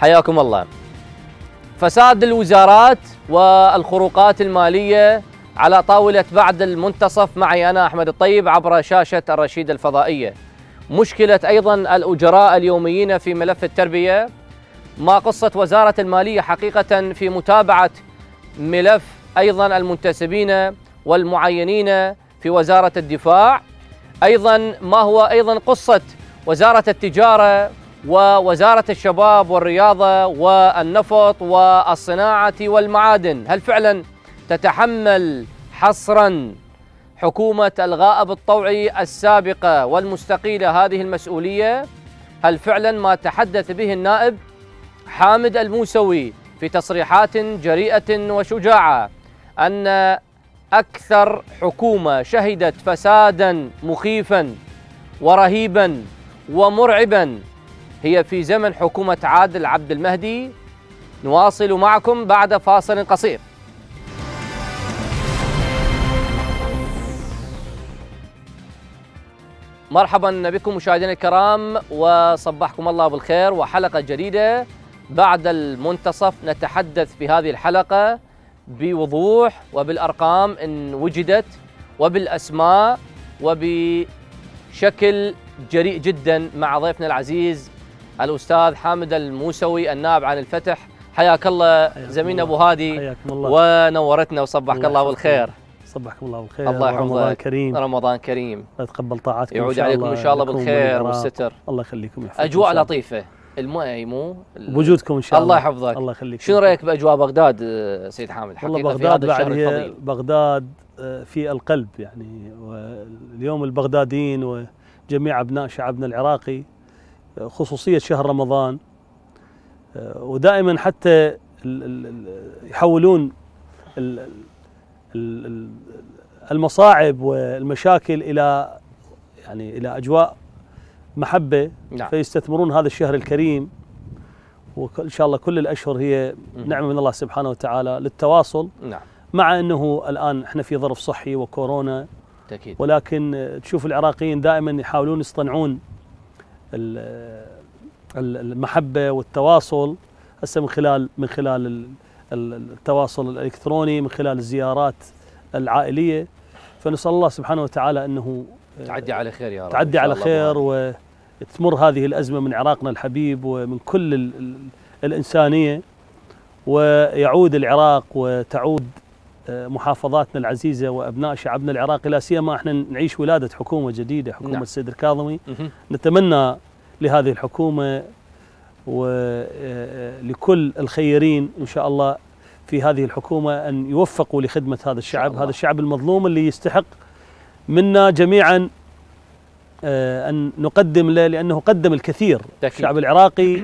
حياكم الله فساد الوزارات والخروقات المالية على طاولة بعد المنتصف معي أنا أحمد الطيب عبر شاشة الرشيد الفضائية مشكلة أيضا الأجراء اليوميين في ملف التربية ما قصة وزارة المالية حقيقة في متابعة ملف أيضا المنتسبين والمعينين في وزارة الدفاع أيضا ما هو أيضا قصة وزارة التجارة ووزارة الشباب والرياضة والنفط والصناعة والمعادن هل فعلا تتحمل حصرا حكومة الغائب الطوعي السابقة والمستقيلة هذه المسؤولية هل فعلا ما تحدث به النائب حامد الموسوي في تصريحات جريئة وشجاعة أن أكثر حكومة شهدت فسادا مخيفا ورهيبا ومرعبا هي في زمن حكومة عادل عبد المهدي نواصل معكم بعد فاصل قصير مرحبا بكم مشاهدينا الكرام وصبحكم الله بالخير وحلقة جديدة بعد المنتصف نتحدث في هذه الحلقة بوضوح وبالأرقام إن وجدت وبالأسماء وبشكل جريء جدا مع ضيفنا العزيز الأستاذ حامد الموسوي النائب عن الفتح حياك الله زميلنا أبو هادي الله ونورتنا وصبحك الله بالخير صبحكم الله بالخير الله يحفظك رمضان كريم رمضان كريم الله يتقبل طاعاتكم يعود عليكم ان شاء الله بالخير والستر الله يخليكم اجواء لطيفه الماء مو بوجودكم ان شاء الله الله يحفظك الله يخليك شنو رايك باجواء بغداد سيد حامد حقيقه بغداد في هذا الشهر يعني الفضيل بغداد آه، في القلب يعني اليوم البغداديين وجميع ابناء شعبنا العراقي خصوصيه شهر رمضان آه، ودائما حتى يحولون المصاعب والمشاكل الى يعني الى اجواء محبه نعم. فيستثمرون هذا الشهر الكريم وان شاء الله كل الاشهر هي نعمه من الله سبحانه وتعالى للتواصل نعم. مع انه الان احنا في ظرف صحي وكورونا تأكيد. ولكن تشوف العراقيين دائما يحاولون يصطنعون المحبه والتواصل هسه من خلال من خلال التواصل الالكتروني من خلال الزيارات العائليه فنسال الله سبحانه وتعالى انه آه، تعدي على خير يا رب تعدي على خير وتمر هذه الازمه من عراقنا الحبيب ومن كل الانسانيه ويعود العراق وتعود آه، محافظاتنا العزيزه وابناء شعبنا العراقي لا سيما احنا نعيش ولاده حكومه جديده حكومه نعم. السيد الكاظمي نتمنى لهذه الحكومه ولكل آه، آه، الخيرين ان شاء الله في هذه الحكومه ان يوفقوا لخدمه هذا الشعب، هذا الشعب المظلوم اللي يستحق منا جميعا ان نقدم له لانه قدم الكثير، تأكيد. الشعب العراقي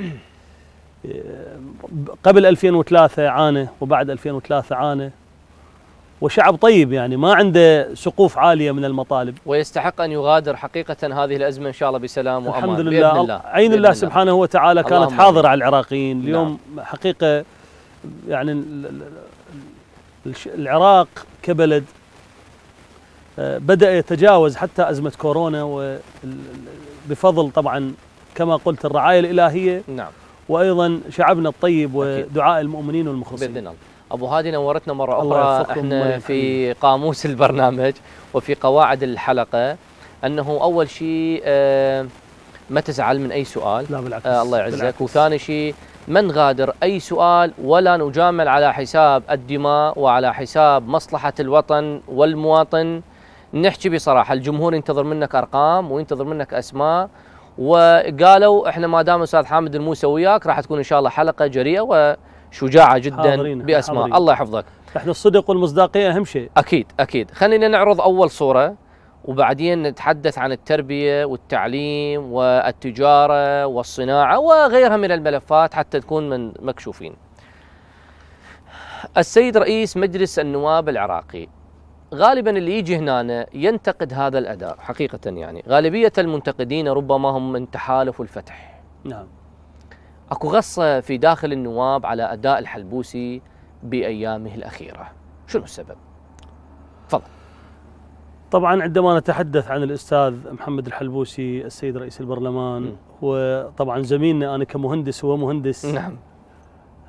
قبل 2003 عانى وبعد 2003 عانى وشعب طيب يعني ما عنده سقوف عاليه من المطالب ويستحق ان يغادر حقيقه هذه الازمه ان شاء الله بسلام وامان الحمد لله بإذن الله عين بإذن الله سبحانه وتعالى كانت حاضره على العراقيين نعم. اليوم نعم. حقيقه يعني العراق كبلد آه، بدا يتجاوز حتى ازمه كورونا بفضل طبعا كما قلت الرعايه الالهيه نعم وايضا شعبنا الطيب ودعاء المؤمنين والمخلصين باذن الله ابو هادي نورتنا مره اخرى احنا في قاموس البرنامج وفي قواعد الحلقه انه اول شيء آه، ما تزعل من اي سؤال لا بالعكس آه الله يعزك بالعكس. وثاني شيء ما نغادر اي سؤال ولا نجامل على حساب الدماء وعلى حساب مصلحه الوطن والمواطن نحكي بصراحه الجمهور ينتظر منك ارقام وينتظر منك اسماء وقالوا احنا ما دام استاذ حامد الموسى وياك راح تكون ان شاء الله حلقه جريئه و شجاعه جدا باسماء حاضرين. الله يحفظك نحن الصدق والمصداقيه اهم شيء اكيد اكيد خلينا نعرض اول صوره وبعدين نتحدث عن التربيه والتعليم والتجاره والصناعه وغيرها من الملفات حتى تكون من مكشوفين السيد رئيس مجلس النواب العراقي غالبا اللي يجي هنا ينتقد هذا الاداء حقيقه يعني غالبيه المنتقدين ربما هم من تحالف الفتح نعم اكو غصه في داخل النواب على اداء الحلبوسي بايامه الاخيره. شنو السبب؟ تفضل. طبعا عندما نتحدث عن الاستاذ محمد الحلبوسي السيد رئيس البرلمان م. زميلنا انا كمهندس هو مهندس نعم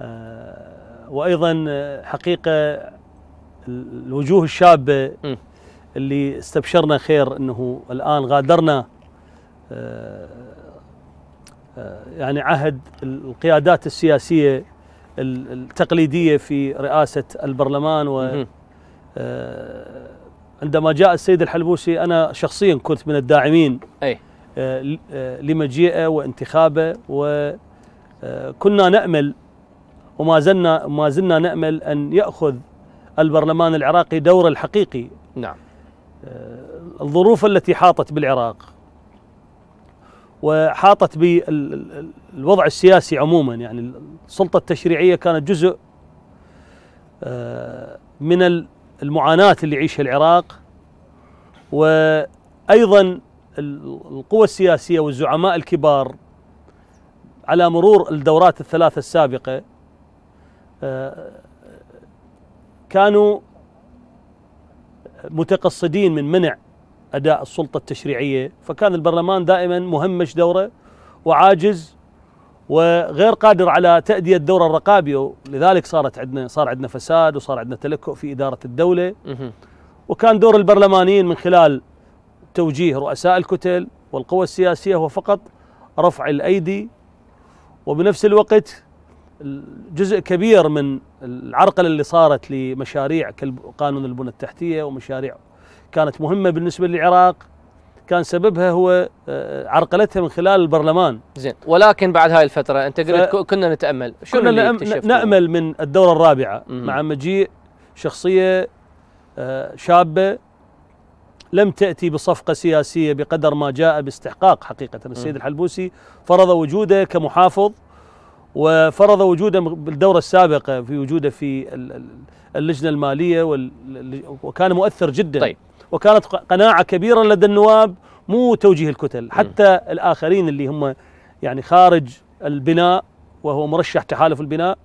آه وايضا حقيقه الوجوه الشابه م. اللي استبشرنا خير انه الان غادرنا آه آه، يعني عهد القيادات السياسيه التقليديه في رئاسه البرلمان و آه، عندما جاء السيد الحلبوسي انا شخصيا كنت من الداعمين اي آه، لمجيئه وانتخابه وكنا نامل وما زلنا ما زلنا نامل ان ياخذ البرلمان العراقي دوره الحقيقي نعم الظروف التي حاطت بالعراق وحاطت بالوضع السياسي عموما يعني السلطة التشريعية كانت جزء آه، من المعاناة اللي يعيشها العراق وأيضا القوى السياسية والزعماء الكبار على مرور الدورات الثلاثة السابقة آه، كانوا متقصدين من منع أداء السلطة التشريعية فكان البرلمان دائما مهمش دوره وعاجز وغير قادر على تأدية الدور الرقابي لذلك صارت عندنا صار عندنا فساد وصار عندنا تلكؤ في إدارة الدولة وكان دور البرلمانيين من خلال توجيه رؤساء الكتل والقوى السياسية هو فقط رفع الأيدي وبنفس الوقت جزء كبير من العرقلة اللي صارت لمشاريع قانون البنى التحتية ومشاريع كانت مهمه بالنسبه للعراق كان سببها هو آه، عرقلتها من خلال البرلمان زين ولكن بعد هاي الفتره انت قلت ف... كنا نتامل شو كنا اللي نامل من الدوره الرابعه مم. مع مجيء شخصيه آه، شابه لم تاتي بصفقه سياسيه بقدر ما جاء باستحقاق حقيقه السيد الحلبوسي فرض وجوده كمحافظ وفرض وجوده بالدوره السابقه في وجوده في اللجنه الماليه وكان مؤثر جدا طيب وكانت قناعة كبيرة لدى النواب مو توجيه الكتل حتى الآخرين اللي هم يعني خارج البناء وهو مرشح تحالف البناء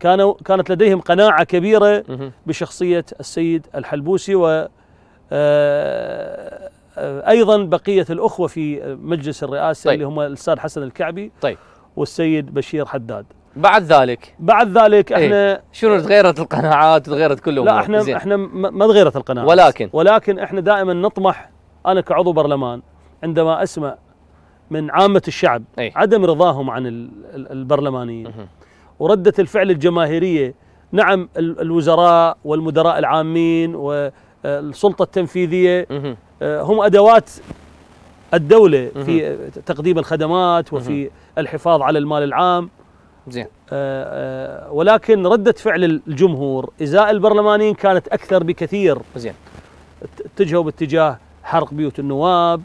كانوا كانت لديهم قناعة كبيرة بشخصية السيد الحلبوسي و آه، آه، ايضا بقيه الاخوه في مجلس الرئاسه طيب. اللي هم الاستاذ حسن الكعبي طيب والسيد بشير حداد بعد ذلك بعد ذلك إيه. احنا ايه؟ شنو تغيرت القناعات وتغيرت كل الامور لا احنا زين. احنا ما تغيرت القناعات ولكن ولكن احنا دائما نطمح انا كعضو برلمان عندما اسمع من عامه الشعب ايه؟ عدم رضاهم عن البرلمانيين ورده الفعل الجماهيريه نعم الوزراء والمدراء العامين والسلطه آه، التنفيذيه آه، هم ادوات الدوله في تقديم الخدمات وفي الحفاظ على المال العام زين آه، آه، ولكن ردة فعل الجمهور إزاء البرلمانيين كانت أكثر بكثير زين اتجهوا باتجاه حرق بيوت النواب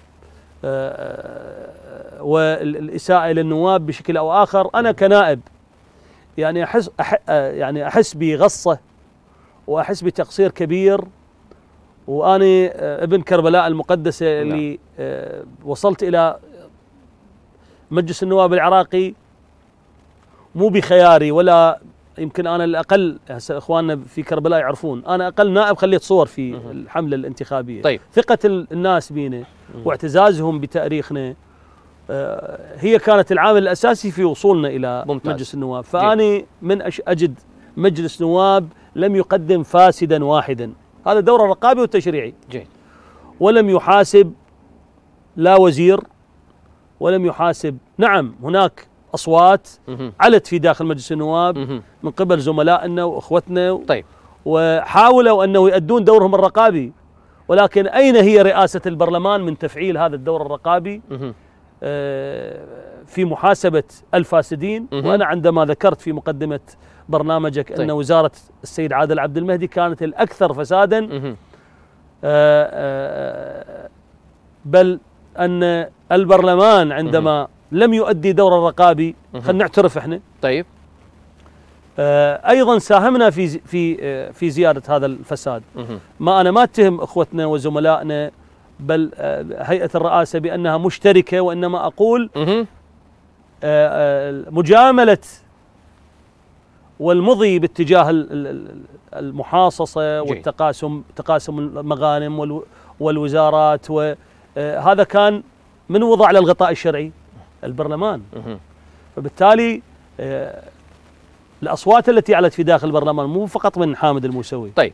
آه، والإساءة إلى النواب بشكل أو آخر أنا كنائب يعني أحس أح يعني أحس بغصة وأحس بتقصير كبير وأنا ابن كربلاء المقدسة اللي نعم. وصلت إلى مجلس النواب العراقي مو بخياري ولا يمكن انا الاقل هسه اخواننا في كربلاء يعرفون انا اقل نائب خليت صور في الحمله الانتخابيه طيب. ثقه الناس بينا واعتزازهم بتاريخنا آه، هي كانت العامل الاساسي في وصولنا الى ممتاز. مجلس النواب فاني من اجد مجلس نواب لم يقدم فاسدا واحدا هذا دوره الرقابي والتشريعي جيد ولم يحاسب لا وزير ولم يحاسب نعم هناك اصوات علت في داخل مجلس النواب من قبل زملائنا واخوتنا طيب وحاولوا انه يؤدون دورهم الرقابي ولكن اين هي رئاسه البرلمان من تفعيل هذا الدور الرقابي آه، في محاسبه الفاسدين وانا عندما ذكرت في مقدمه برنامجك طيب. ان وزاره السيد عادل عبد المهدي كانت الاكثر فسادا آه، آه، بل ان البرلمان عندما لم يؤدي دور الرقابي خلينا نعترف احنا طيب آه ايضا ساهمنا في في آه، في زياده هذا الفساد ما انا ما اتهم اخوتنا وزملائنا بل آه هيئه الرئاسه بانها مشتركه وانما اقول آه، آه، مجامله والمضي باتجاه المحاصصه والتقاسم تقاسم المغانم والوزارات وهذا كان من وضع للغطاء الغطاء الشرعي البرلمان فبالتالي آه، الاصوات التي علت في داخل البرلمان مو فقط من حامد الموسوي طيب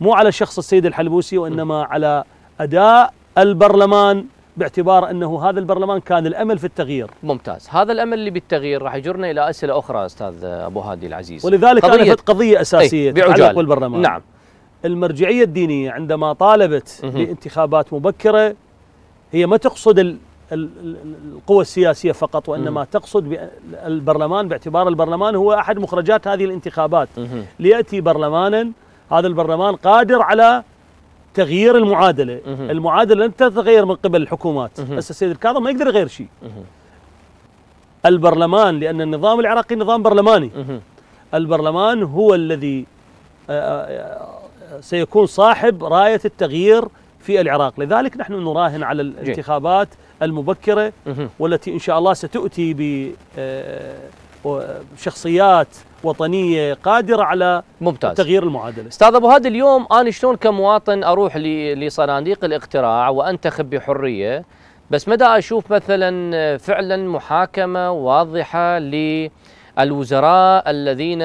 مو على شخص السيد الحلبوسي وانما على اداء البرلمان باعتبار انه هذا البرلمان كان الامل في التغيير. ممتاز، هذا الامل اللي بالتغيير راح يجرنا الى اسئله اخرى استاذ ابو هادي العزيز. ولذلك قضية كانت قضيه طيب، اساسيه طيب بعجال بالبرلمان. نعم. المرجعيه الدينيه عندما طالبت مهم. بانتخابات مبكره هي ما تقصد القوى السياسيه فقط وانما تقصد البرلمان باعتبار البرلمان هو احد مخرجات هذه الانتخابات لياتي برلمانا هذا البرلمان قادر على تغيير المعادله، المعادله لن تتغير من قبل الحكومات، بس السيد الكاظم ما يقدر يغير شيء. البرلمان لان النظام العراقي نظام برلماني. البرلمان هو الذي آه، آه، سيكون صاحب رايه التغيير في العراق، لذلك نحن نراهن على الانتخابات جي. المبكرة والتي إن شاء الله ستؤتي آه، بشخصيات وطنية قادرة على ممتاز تغيير المعادلة أستاذ أبو هادي اليوم أنا شلون كمواطن أروح لصناديق الاقتراع وأنتخب بحرية بس مدى أشوف مثلا فعلا محاكمة واضحة للوزراء الذين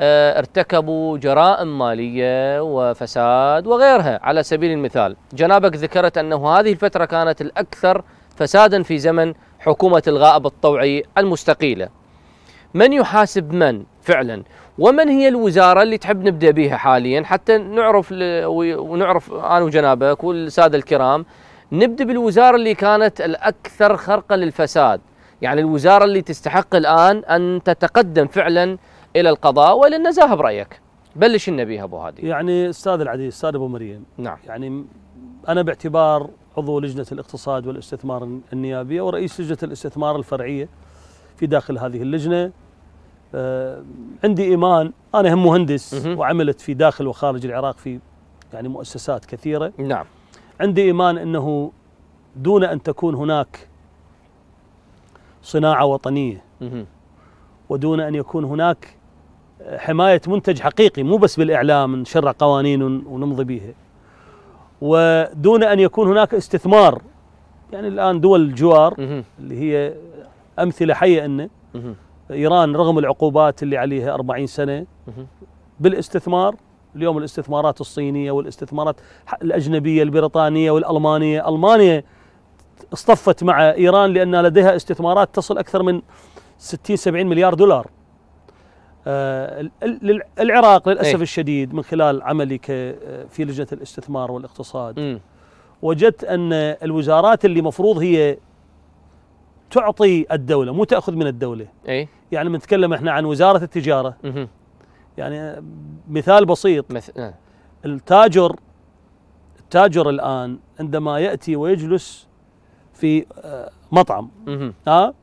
آه، ارتكبوا جرائم ماليه وفساد وغيرها على سبيل المثال، جنابك ذكرت انه هذه الفتره كانت الاكثر فسادا في زمن حكومه الغائب الطوعي المستقيله. من يحاسب من فعلا؟ ومن هي الوزاره اللي تحب نبدا بها حاليا حتى نعرف ونعرف انا وجنابك والساده الكرام نبدا بالوزاره اللي كانت الاكثر خرقا للفساد، يعني الوزاره اللي تستحق الان ان تتقدم فعلا الى القضاء والى النزاهه برايك بلش لنا بها ابو هادي يعني استاذ العزيز استاذ ابو مريم نعم يعني انا باعتبار عضو لجنه الاقتصاد والاستثمار النيابيه ورئيس لجنه الاستثمار الفرعيه في داخل هذه اللجنه آه عندي ايمان انا هم مهندس وعملت في داخل وخارج العراق في يعني مؤسسات كثيره نعم عندي ايمان انه دون ان تكون هناك صناعه وطنيه ودون ان يكون هناك حماية منتج حقيقي مو بس بالإعلام نشرع قوانين ونمضي بها ودون أن يكون هناك استثمار يعني الآن دول الجوار اللي هي أمثلة حية أن إيران رغم العقوبات اللي عليها 40 سنة بالاستثمار اليوم الاستثمارات الصينية والاستثمارات الأجنبية البريطانية والألمانية ألمانيا اصطفت مع إيران لأن لديها استثمارات تصل أكثر من 60 70 مليار دولار آه، العراق للاسف ايه؟ الشديد من خلال عملي في لجنه الاستثمار والاقتصاد م. وجدت ان الوزارات اللي مفروض هي تعطي الدوله مو تاخذ من الدوله اي يعني بنتكلم احنا عن وزاره التجاره يعني مثال بسيط مث... آه. التاجر التاجر الان عندما ياتي ويجلس في آه، مطعم ها آه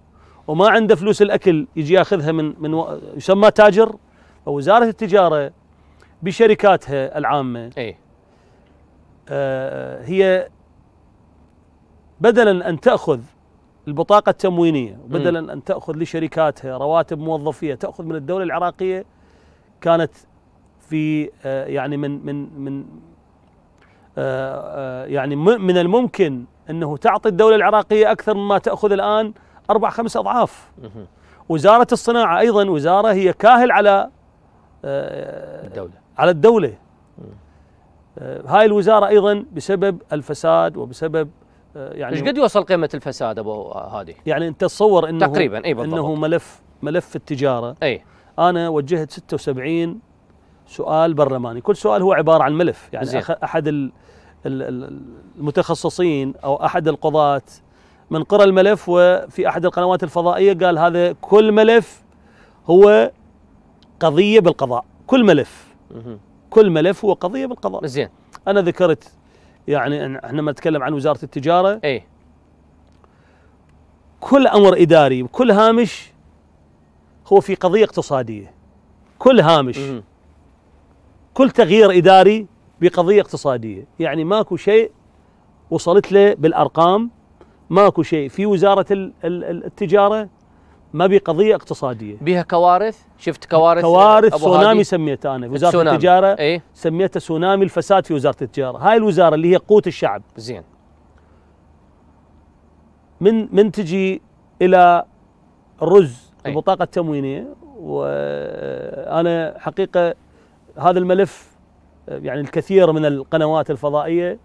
وما عنده فلوس الاكل يجي ياخذها من من و... يسمى تاجر فوزاره التجاره بشركاتها العامه اي آه هي بدلا ان تاخذ البطاقة التموينية بدلا أن تأخذ لشركاتها رواتب موظفية تأخذ من الدولة العراقية كانت في آه يعني من من من آه, آه، يعني من الممكن أنه تعطي الدولة العراقية أكثر مما تأخذ الآن أربع خمس أضعاف وزارة الصناعة أيضا وزارة هي كاهل على آه، الدولة على الدولة آه، هاي الوزارة أيضا بسبب الفساد وبسبب آه، يعني ايش قد يوصل قيمة الفساد ابو هادي؟ يعني انت تصور انه تقريبا اي بالضبط انه ملف ملف التجارة اي انا وجهت 76 سؤال برلماني، كل سؤال هو عبارة عن ملف يعني زين. احد المتخصصين او احد القضاة من قرأ الملف وفي أحد القنوات الفضائية قال هذا كل ملف هو قضية بالقضاء كل ملف كل ملف هو قضية بالقضاء زين أنا ذكرت يعني احنا ما نتكلم عن وزارة التجارة اي كل أمر إداري وكل هامش هو في قضية اقتصادية كل هامش كل تغيير إداري بقضية اقتصادية يعني ماكو شيء وصلت له بالأرقام ماكو شيء في وزاره التجاره ما بي قضيه اقتصاديه بها كوارث شفت كوارث كوارث سونامي سميتها انا وزاره السونامي. التجاره ايه؟ سميتها سونامي الفساد في وزاره التجاره هاي الوزاره اللي هي قوت الشعب زين من من تجي الى الرز أي. البطاقه التموينيه وانا حقيقه هذا الملف يعني الكثير من القنوات الفضائيه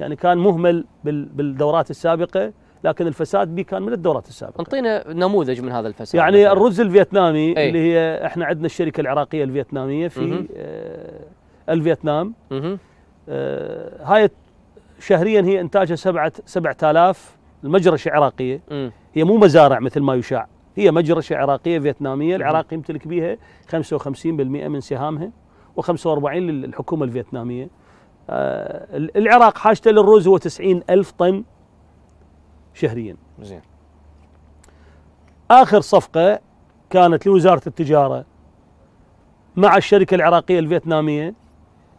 يعني كان مهمل بالدورات السابقه لكن الفساد به كان من الدورات السابقه. انطينا نموذج من هذا الفساد. يعني مثلاً. الرز الفيتنامي أي. اللي هي احنا عندنا الشركه العراقيه الفيتناميه في آه الفيتنام آه هاي شهريا هي انتاجها سبعة 7000 المجرشه عراقيه هي مو مزارع مثل ما يشاع هي مجرشه عراقيه فيتناميه العراق يمتلك بها 55% من سهامها و45 للحكومه الفيتناميه العراق حاجته للرز هو 90 ألف طن شهريا زين آخر صفقة كانت لوزارة التجارة مع الشركة العراقية الفيتنامية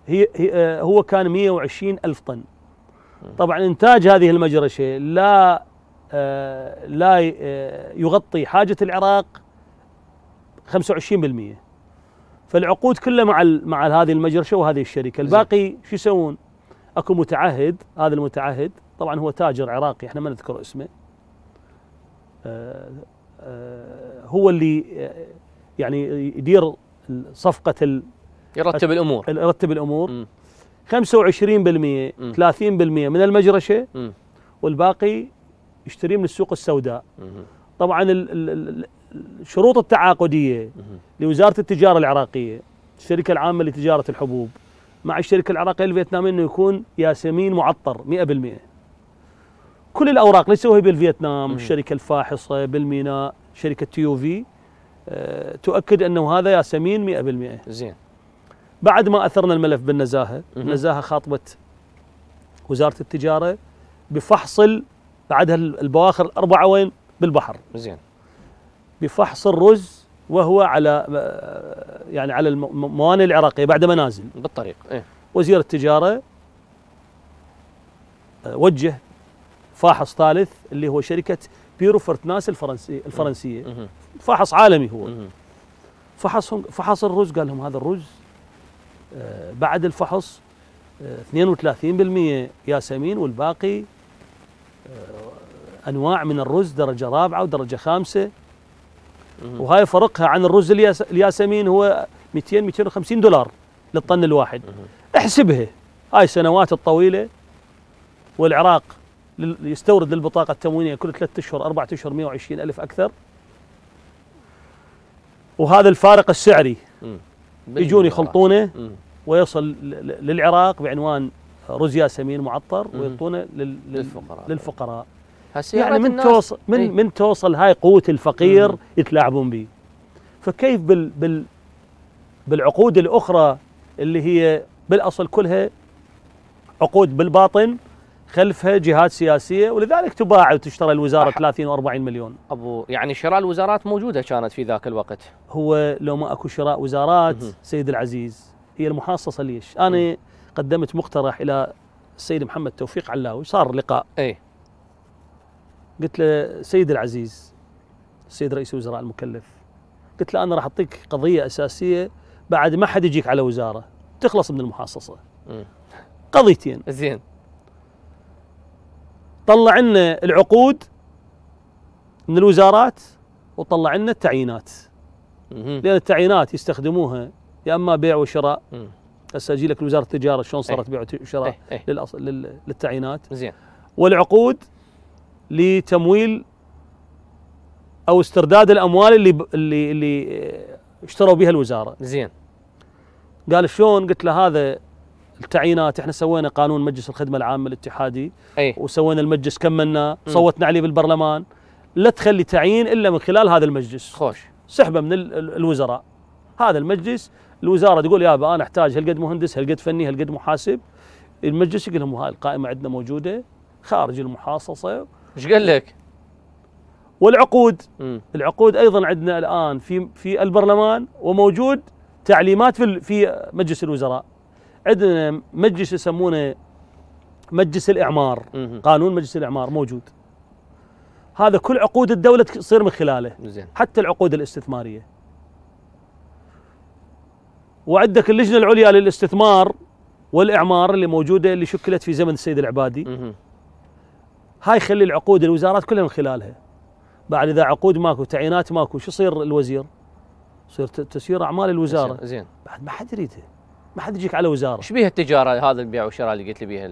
هي, هي آه، هو كان 120 ألف طن طبعا إنتاج هذه المجرشة لا آه، لا آه، يغطي حاجة العراق 25% فالعقود كلها مع مع هذه المجرشه وهذه الشركه الباقي شو يسوون اكو متعهد هذا المتعهد طبعا هو تاجر عراقي احنا ما نذكر اسمه آه، آه، هو اللي آه، يعني يدير صفقه ال يرتب الامور يرتب الامور 25% 30% من المجرشه والباقي يشتريه من السوق السوداء طبعا ال ال الشروط التعاقديه لوزاره التجاره العراقيه الشركه العامه لتجاره الحبوب مع الشركه العراقيه الفيتناميه انه يكون ياسمين معطر 100% كل الاوراق اللي تسويها بالفيتنام الشركه الفاحصه بالميناء شركه تيو في أه تؤكد انه هذا ياسمين 100% زين بعد ما اثرنا الملف بالنزاهه النزاهه خاطبت وزاره التجاره بفحص بعدها البواخر الاربعه وين بالبحر زين بفحص الرز وهو على يعني على الموانئ العراقيه بعد منازل بالطريق إيه؟ وزير التجاره آه، وجه فاحص ثالث اللي هو شركه بيرو ناس الفرنسي الفرنسيه فاحص عالمي هو فحصهم فحص الرز قال لهم هذا الرز آه، بعد الفحص 32% آه، ياسمين والباقي انواع من الرز درجه رابعه ودرجه خامسه وهاي فرقها عن الرز الياسمين هو 200 250 دولار للطن الواحد احسبها هاي السنوات الطويله والعراق يستورد للبطاقه التموينيه كل ثلاثة اشهر أربعة اشهر 120 الف اكثر وهذا الفارق السعري يجون يخلطونه ويصل للعراق بعنوان رز ياسمين معطر ويعطونه للفقراء للفقراء يعني من توصل من ايه؟ من توصل هاي قوه الفقير مم. يتلاعبون به فكيف بال بال بالعقود الاخرى اللي هي بالاصل كلها عقود بالباطن خلفها جهات سياسيه ولذلك تباع وتشترى الوزاره 30 و40 مليون ابو يعني شراء الوزارات موجوده كانت في ذاك الوقت هو لو ما اكو شراء وزارات مم. سيد العزيز هي المحاصصه ليش انا مم. قدمت مقترح الى السيد محمد توفيق علاوي صار لقاء ايه قلت له سيد العزيز سيد رئيس الوزراء المكلف قلت له أنا راح أعطيك قضية أساسية بعد ما حد يجيك على وزارة تخلص من المحاصصة قضيتين زين طلع لنا العقود من الوزارات وطلع لنا التعيينات لان التعيينات يستخدموها يا اما بيع وشراء هسه اجي لك وزاره التجاره شلون صارت إيه. بيع وشراء إيه. إيه. للأص... لل... للتعيينات زين والعقود لتمويل او استرداد الاموال اللي اللي اللي آه، اشتروا بها الوزاره. زين. قال شلون؟ قلت له هذا التعيينات احنا سوينا قانون مجلس الخدمه العامه الاتحادي أي. وسوينا المجلس كملنا صوتنا عليه بالبرلمان لا تخلي تعيين الا من خلال هذا المجلس. خوش. سحبه من الوزراء. هذا المجلس الوزاره تقول يابا انا احتاج هالقد مهندس هالقد فني هالقد محاسب المجلس يقول لهم هاي القائمه عندنا موجوده خارج المحاصصه ايش قال لك؟ والعقود مم. العقود ايضا عندنا الان في في البرلمان وموجود تعليمات في في مجلس الوزراء عندنا مجلس يسمونه مجلس الاعمار مم. قانون مجلس الاعمار موجود هذا كل عقود الدوله تصير من خلاله زين. حتى العقود الاستثماريه وعندك اللجنه العليا للاستثمار والاعمار اللي موجوده اللي شكلت في زمن السيد العبادي مم. هاي خلي العقود الوزارات كلها من خلالها بعد اذا عقود ماكو تعيينات ماكو شو يصير الوزير؟ يصير تسيير اعمال الوزاره زين بعد ما حد يريده ما حد يجيك على وزاره ايش بيها التجاره هذا البيع والشراء اللي قلت لي بيها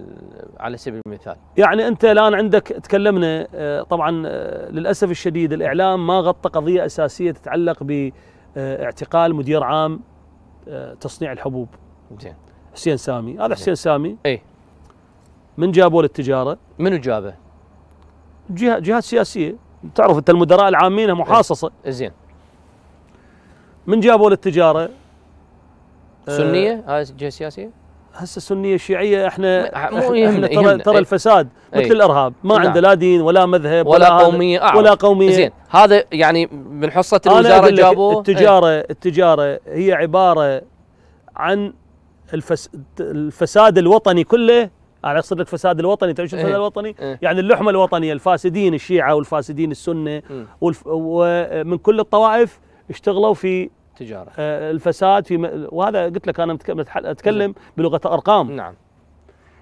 على سبيل المثال يعني انت الان عندك تكلمنا آه، طبعا آه، للاسف الشديد الاعلام ما غطى قضيه اساسيه تتعلق باعتقال آه، مدير عام تصنيع الحبوب زين حسين سامي هذا حسين سامي اي من جابوه للتجاره منو جابه جهة جهات سياسيه تعرف انت المدراء العامين محاصصه إيه. زين من جابوا للتجاره آه، سنيه هاي جهه سياسيه هسه سنيه شيعيه احنا مو يهمنا ترى يهمنا ترى إيه. الفساد مثل إيه. الارهاب ما نعم عنده لا دين ولا مذهب ولا, قوميه ولا قوميه زين هذا يعني من حصه الوزاره جابوه التجاره ايه التجاره هي عباره عن الفساد الوطني كله على صله فساد الوطني تعرف الفساد إيه. الوطني إيه. يعني اللحمه الوطنيه الفاسدين الشيعه والفاسدين السنه ومن كل الطوائف اشتغلوا في تجاره آه، الفساد في وهذا قلت لك انا اتكلم إيه. بلغه ارقام نعم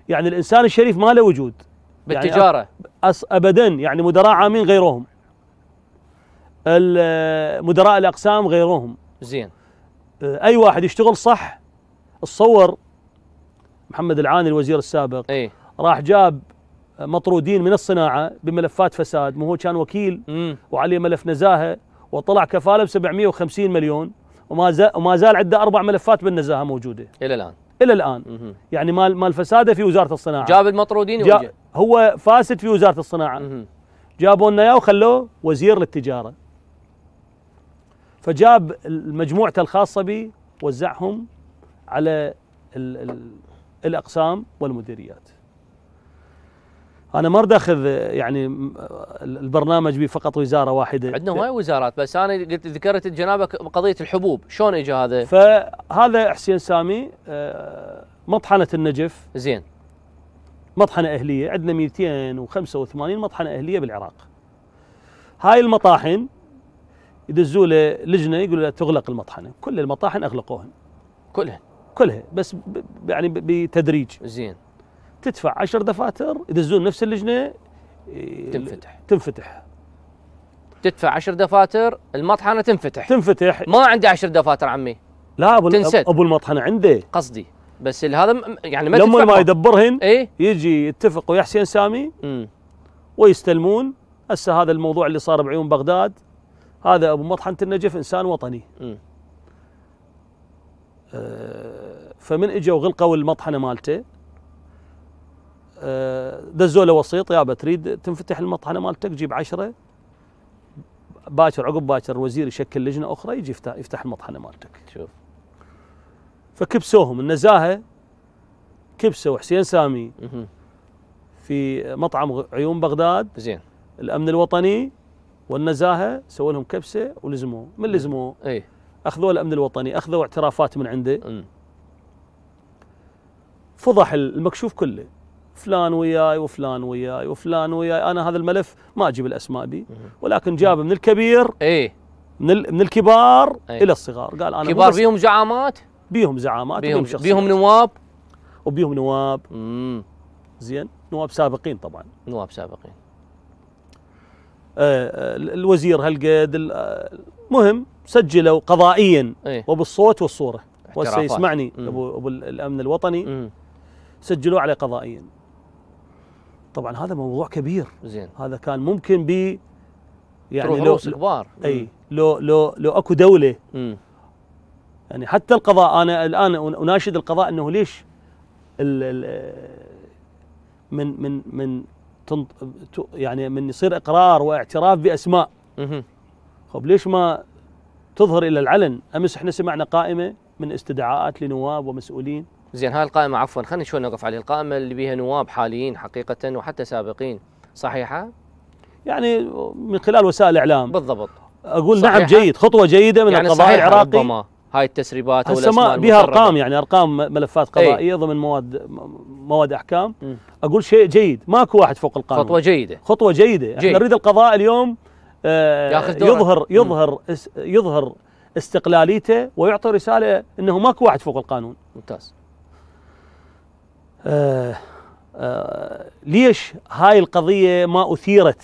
يعني الانسان الشريف ما له وجود يعني بالتجاره يعني ابدا يعني مدراء عامين غيرهم مدراء الاقسام غيرهم زين آه، اي واحد يشتغل صح تصور محمد العاني الوزير السابق اي راح جاب مطرودين من الصناعه بملفات فساد مو هو كان وكيل مم. وعليه ملف نزاهه وطلع كفاله ب 750 مليون وما زال وما زال عنده اربع ملفات بالنزاهه موجوده الى الان الى الان مم. يعني مال مال فساده في وزاره الصناعه جاب المطرودين جا هو فاسد في وزاره الصناعه جابوا لنا اياه وخلوه وزير للتجاره فجاب مجموعته الخاصه به وزعهم على ال ال الاقسام والمديريات. انا ما اريد اخذ يعني البرنامج بفقط فقط وزاره واحده عندنا هواي وزارات بس انا قلت ذكرت جنابك قضيه الحبوب، شلون اجى هذا؟ فهذا حسين سامي آه، مطحنه النجف زين مطحنه اهليه عندنا 285 مطحنه اهليه بالعراق. هاي المطاحن يدزوا له لجنه يقولوا له تغلق المطحنه، كل المطاحن اغلقوهن. كلهن كلها بس يعني بتدريج زين تدفع عشر دفاتر يدزون نفس اللجنه إيه، تنفتح تنفتح تدفع عشر دفاتر المطحنه تنفتح تنفتح ما عندي عشر دفاتر عمي لا ابو تنسد. ابو المطحنه عنده قصدي بس هذا يعني ما لما ما يدبرهن ايه؟ يجي يتفق ويا حسين سامي مم. ويستلمون هسه هذا الموضوع اللي صار بعيون بغداد هذا ابو مطحنه النجف انسان وطني مم. آه، فمن اجوا غلقوا المطحنه مالته دزوا آه، له وسيط يابا تريد تنفتح المطحنه مالتك جيب عشرة باكر عقب باكر الوزير يشكل لجنه اخرى يجي يفتح, يفتح المطحنه مالتك شوف فكبسوهم النزاهه كبسوا حسين سامي في مطعم عيون بغداد زين الامن الوطني والنزاهه سووا لهم كبسه ولزموه من لزموه؟ اي اخذوه الامن الوطني اخذوا اعترافات من عنده فضح المكشوف كله فلان وياي وفلان وياي وفلان وياي انا هذا الملف ما اجيب الاسماء بي ولكن جاب من الكبير ايه من من الكبار أيه؟ الى الصغار قال انا كبار بيهم زعامات بيهم زعامات بيهم بيهم, بيهم نواب وبيهم نواب امم زين نواب سابقين طبعا نواب سابقين آه, آه، الوزير هالقد المهم سجلوا قضائيا أيه؟ وبالصوت والصوره وسيسمعني ابو ابو الامن الوطني مم. سجلوا عليه قضائيا طبعا هذا موضوع كبير زين هذا كان ممكن ب يعني لو كبار اي لو لو لو اكو دوله مم. يعني حتى القضاء انا الان اناشد القضاء انه ليش ال ال من من من يعني من يصير اقرار واعتراف باسماء خب ليش ما تظهر الى العلن امس احنا سمعنا قائمه من استدعاءات لنواب ومسؤولين زين هاي القائمه عفوا خلينا شوي نقف عليه القائمه اللي بيها نواب حاليين حقيقه وحتى سابقين صحيحه يعني من خلال وسائل الاعلام بالضبط اقول نعم، صحيحة. نعم جيد خطوه جيده من يعني القضاء العراقي ربما هاي التسريبات او الاسماء بها ارقام يعني ارقام ملفات إيه. قضائيه ضمن مواد مواد احكام م. اقول شيء جيد ماكو واحد فوق القانون خطوه جيده خطوه جيده جيد. احنا نريد القضاء اليوم آه، يظهر يظهر يظهر استقلاليته ويعطي رساله انه ماكو واحد فوق القانون ممتاز آه، آه، ليش هاي القضيه ما اثيرت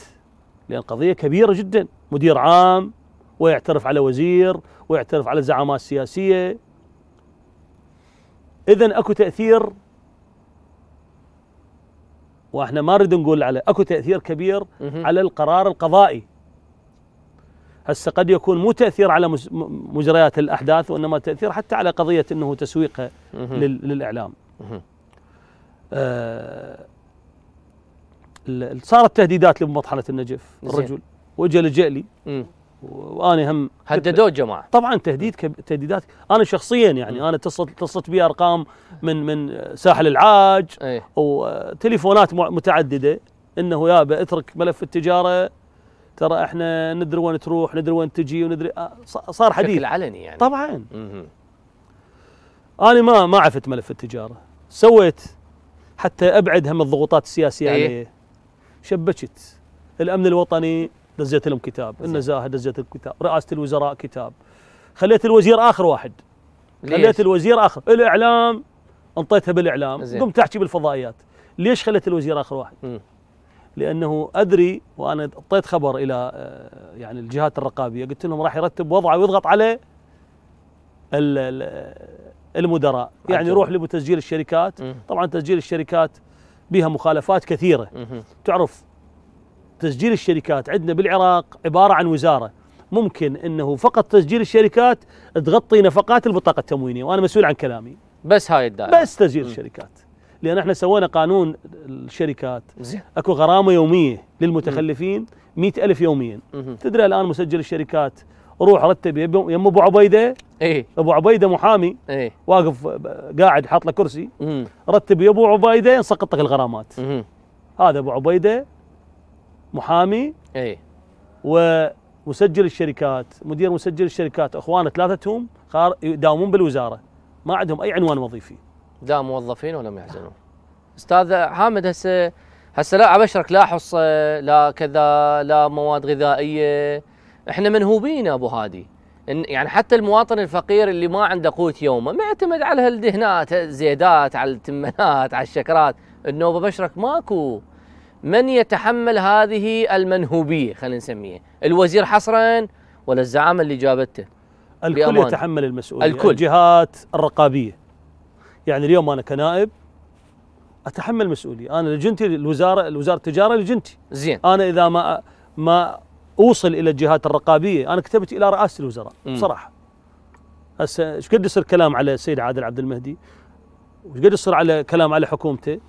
لان القضيه كبيره جدا مدير عام ويعترف على وزير ويعترف على الزعامات السياسيه اذا اكو تاثير واحنا ما نريد نقول على اكو تاثير كبير على القرار القضائي هسه قد يكون مو تاثير على مجريات الاحداث وانما تاثير حتى على قضيه انه تسويقها للاعلام آه صارت تهديدات لمطحنه النجف الرجل وجه لجألي وانا هم هددوه الجماعه طبعا تهديد تهديدات انا شخصيا يعني انا اتصلت اتصلت بي ارقام من من ساحل العاج ايه؟ وتليفونات متعدده انه يا اترك ملف التجاره ترى احنا ندري وين تروح ندري وين تجي وندري آه، صار حديث بشكل علني يعني طبعا مم. انا ما ما عفت ملف التجاره سويت حتى ابعد هم الضغوطات السياسيه إيه. عليه شبكت الامن الوطني دزيت لهم كتاب النزاهه دزيت لهم كتاب رئاسه الوزراء كتاب خليت الوزير اخر واحد خليت الوزير اخر الاعلام انطيتها بالاعلام قمت احكي بالفضائيات ليش خليت الوزير اخر واحد؟ م. لانه ادري وانا اعطيت خبر الى آه، يعني الجهات الرقابيه قلت لهم راح يرتب وضعه ويضغط عليه المدراء يعني يروح لتسجيل الشركات طبعا تسجيل الشركات بها مخالفات كثيره تعرف تسجيل الشركات عندنا بالعراق عباره عن وزاره ممكن انه فقط تسجيل الشركات تغطي نفقات البطاقه التموينيه وانا مسؤول عن كلامي بس هاي الدائره بس تسجيل الشركات لان احنا سوينا قانون الشركات زي. اكو غرامه يوميه للمتخلفين 100000 يوميا تدري الان مسجل الشركات روح رتب يم ابو عبيده ايه ابو عبيده محامي ايه واقف آه، قاعد حاط له كرسي رتب يا ابو عبيده ينسقط لك الغرامات هذا ابو عبيده محامي ايه ومسجل الشركات مدير مسجل الشركات اخوانه ثلاثتهم يداومون بالوزاره ما عندهم اي عنوان وظيفي لا موظفين ولم يحزنون استاذ حامد هسه هسه لا ابشرك لا حصه لا كذا لا مواد غذائيه احنا منهوبين ابو هادي يعني حتى المواطن الفقير اللي ما عنده قوت يومه معتمد على هالدهنات زيدات على التمنات على الشكرات انه ببشرك ماكو من يتحمل هذه المنهوبيه خلينا نسميها الوزير حصرا ولا الزعامه اللي جابته الكل يتحمل المسؤوليه الكل. الجهات الرقابيه يعني اليوم انا كنائب اتحمل مسؤوليه انا لجنتي الوزاره الوزاره التجاره لجنتي زين انا اذا ما ما اوصل الى الجهات الرقابيه انا كتبت الى رئاسه الوزراء بصراحه هسه ايش قد يصير كلام على السيد عادل عبد المهدي وش قد يصير على كلام على حكومته